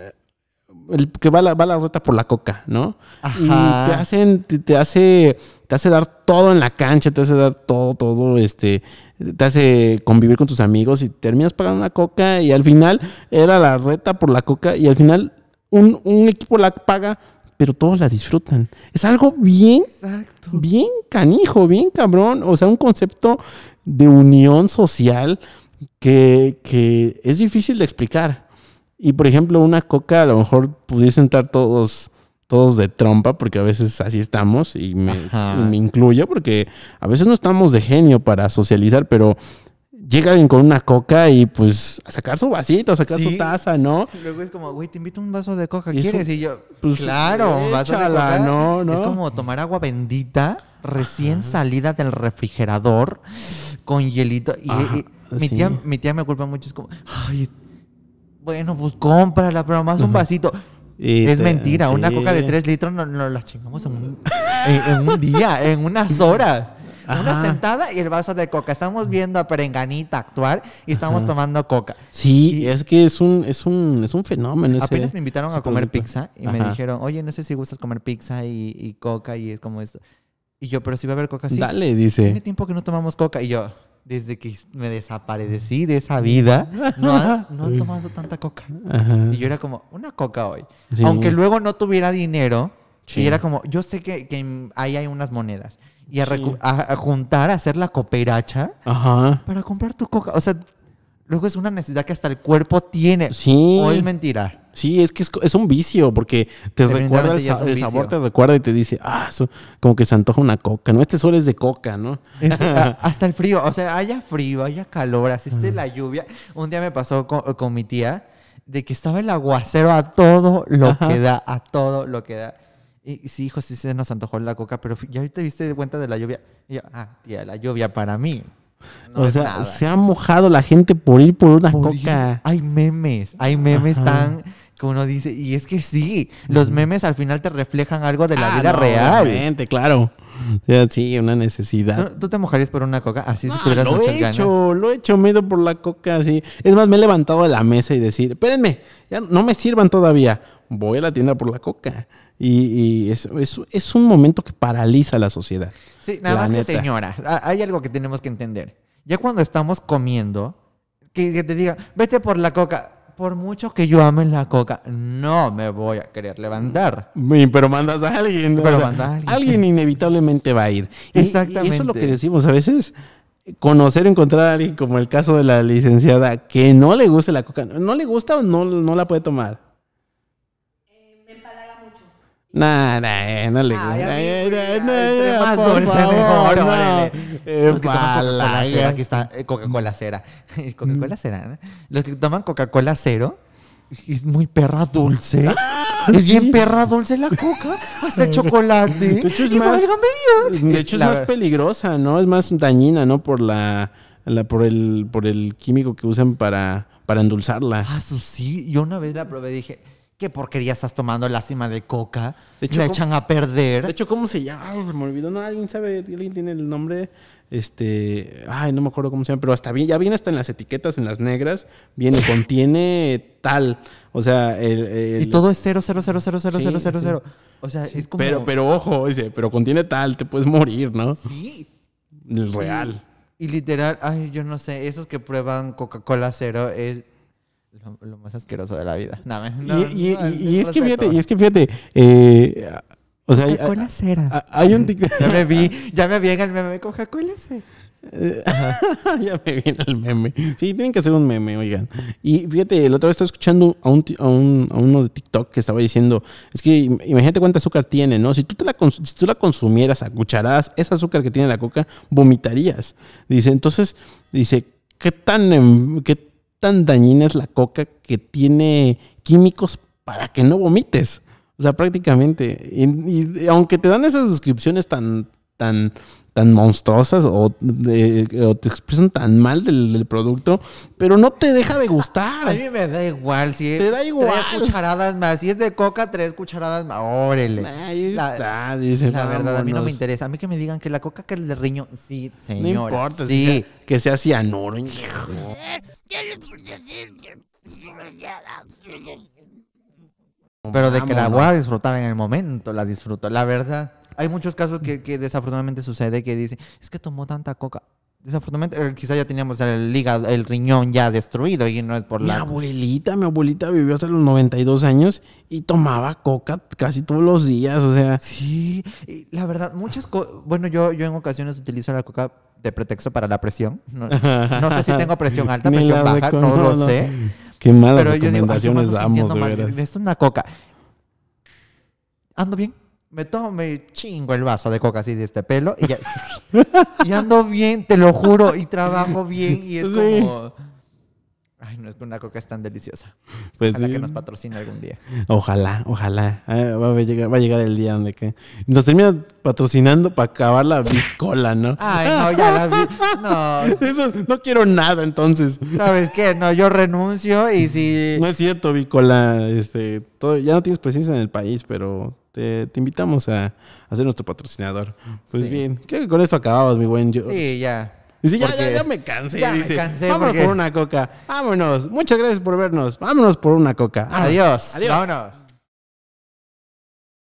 el que va la, va la reta por la coca, ¿no? Ajá. Y te hacen, te, hace, te hace dar todo en la cancha, te hace dar todo, todo, este, te hace convivir con tus amigos y terminas pagando una coca y al final era la reta por la coca y al final un, equipo la paga, pero todos la disfrutan. Es algo bien, bien canijo, bien cabrón, o sea, un concepto de unión social que es difícil de explicar. Y por ejemplo, una coca a lo mejor pudiesen estar todos todos de trompa, porque a veces así estamos, y me, incluyo, porque a veces no estamos de genio para socializar, pero llega alguien con una coca y pues a sacar su vasito, a sacar su taza, ¿no? Luego es como, güey, te invito un vaso de coca, ¿quieres? y yo, pues, claro, vaso de coca. No, no. Es como tomar agua bendita recién salida del refrigerador con hielito. Y, mi, tía, mi tía me culpa mucho, es como, ay, bueno, pues cómprala, pero más un vasito. es mentira, una coca de tres litros nos la chingamos en un, día, en unas horas. Una sentada y el vaso de coca. Estamos viendo a Perenganita actuar y estamos tomando coca. Sí, es que es un, es un, es un fenómeno. apenas me invitaron a comer pizza y me dijeron, oye, no sé si gustas comer pizza y, coca y es como esto. Y yo, pero si va a haber coca, sí. Dale, dice. Tiene tiempo que no tomamos coca. Y yo, desde que me desaparecí de esa vida, no han, no tomado tanta coca. Y yo era como, una coca hoy. Aunque luego no tuviera dinero, y era como, yo sé que, ahí hay unas monedas. Y a, juntar, a hacer la cooperacha para comprar tu coca. O sea, luego es una necesidad que hasta el cuerpo tiene. Sí. O es mentira. Sí, es que es, un vicio, porque te recuerda el, sabor, te recuerda y te dice, ah, como que se antoja una coca, ¿no? Este sol es de coca, ¿no? Este, hasta el frío, o sea, haya frío, haya calor, esté ah. la lluvia. Un día me pasó con, mi tía de que estaba el aguacero a todo lo que da, a todo lo que da. Y sí, hijo, sí se nos antojó la coca, pero ya te diste cuenta de la lluvia. Y ah, tía, la lluvia para mí. o sea, se ha mojado la gente por ir por una coca. Hay memes, hay memes tan que uno dice, y es que sí, los memes al final te reflejan algo de la ah, vida real. Obviamente, claro. Sí, una necesidad. ¿Tú te mojarías por una coca? Así si ah, lo he hecho, lo he hecho, me por la coca así. Es más, me he levantado de la mesa y decir, espérenme, ya no me sirvan todavía. Voy a la tienda por la coca. Y, es, un momento que paraliza la sociedad. Sí, nada más que señora, hay algo que tenemos que entender. Ya cuando estamos comiendo, que te diga, vete por la coca por mucho que yo ame la coca, no me voy a querer levantar. Pero mandas a alguien. alguien. inevitablemente va a ir. Exactamente. eso es lo que decimos a veces conocer, encontrar a alguien, como el caso de la licenciada, que no le gusta la coca, no le gusta o no, no la puede tomar. Nah, eh, nah, no le gusta. Nah, más dulce, favor, mejor. No. Órale. Eh, Coca-Cola aquí está eh, Coca-Cola cera. Coca-Cola mm. cera. Los que toman Coca-Cola cero es muy perra dulce. Ah, es bien perra dulce la coca, hasta chocolate. De hecho es, más, de hecho es más peligrosa, ¿no? Es más dañina, ¿no? Por la, la por el por el químico que usan para para endulzarla. Ah, sí, yo una vez la probé y dije, ¿Qué porquería estás tomando? Lástima de coca. De hecho, la echan a perder. De hecho, ¿cómo se llama? me olvidó. No, alguien sabe, alguien tiene el nombre. Este. Ay, no me acuerdo cómo se llama. Pero hasta bien, ya viene hasta en las etiquetas, en las negras. Viene, contiene tal. O sea, el. Y todo es cero, cero, cero, cero, cero, cero, cero, O sea, es como. Pero, pero ojo, dice, pero contiene tal, te puedes morir, ¿no? Sí. real. Y literal, ay, yo no sé, esos que prueban Coca-Cola cero es lo, más asqueroso de la vida. y, es que fíjate, y es que fíjate, eh, o sea, Hay un TikTok. ya me vi, ya me vi en el meme con Jacuela ya me viene el meme. Sí, tienen que hacer un meme, oigan. Y fíjate, la otra vez estaba escuchando a, un, a, un, a, uno de TikTok que estaba diciendo, es que imagínate cuánta azúcar tiene, ¿no? Si tú, te la, si tú la consumieras a cucharadas, esa azúcar que tiene la coca, vomitarías. Dice, entonces, dice, ¿qué tan, qué tan dañina es la coca que tiene químicos para que no vomites. O sea, prácticamente. Y, aunque te dan esas descripciones tan, tan, tan monstruosas o, te expresan tan mal del, producto, pero no te deja de gustar. A mí me da igual, si te da igual. Tres cucharadas más, si es de coca, tres cucharadas más. Órale. Ahí está, la, dice. La verdad, a mí no me interesa. A mí que me digan que la coca que el de riño. sí, señora. No importa, sí. que sea cianuro. Hijo. Pero de que la voy a disfrutar en el momento, la disfruto, la verdad. Hay muchos casos que, desafortunadamente sucede que dicen, es que tomó tanta coca. Desafortunadamente, eh, quizá ya teníamos el el riñón ya destruido y no es por la... Mi abuelita, mi abuelita vivió hasta los 92 años y tomaba coca casi todos los días, o sea... Sí, la verdad, muchas Bueno, yo, yo en ocasiones utilizo la coca de pretexto para la presión. No, no sé si tengo presión alta, presión baja, no lo sé. Qué malas pero recomendaciones yo damos, de veras. Esto es una coca. Ando bien. Me tomo, me chingo el vaso de coca así de este pelo y ya. y ando bien, te lo juro, y trabajo bien y es como Ay, no es que una coca es tan deliciosa. Pues que nos patrocine algún día. Ojalá, ojalá. Ah, va a llegar, el día donde nos termina patrocinando para acabar la bicola ¿no? Ay, no, ya la vi. No. quiero nada entonces. ¿Sabes qué? No, yo renuncio y si. No es cierto, Bicola. Este, todo, ya no tienes presencia en el país, pero te, invitamos a, a, ser nuestro patrocinador. Pues bien, creo que con esto acabamos, mi buen George. Sí, ya. Dice, ya, ya, me cansé. Ya me cansé vámonos por una coca. Vámonos. Muchas gracias por vernos. Vámonos por una coca. Adiós. Adiós. Vámonos.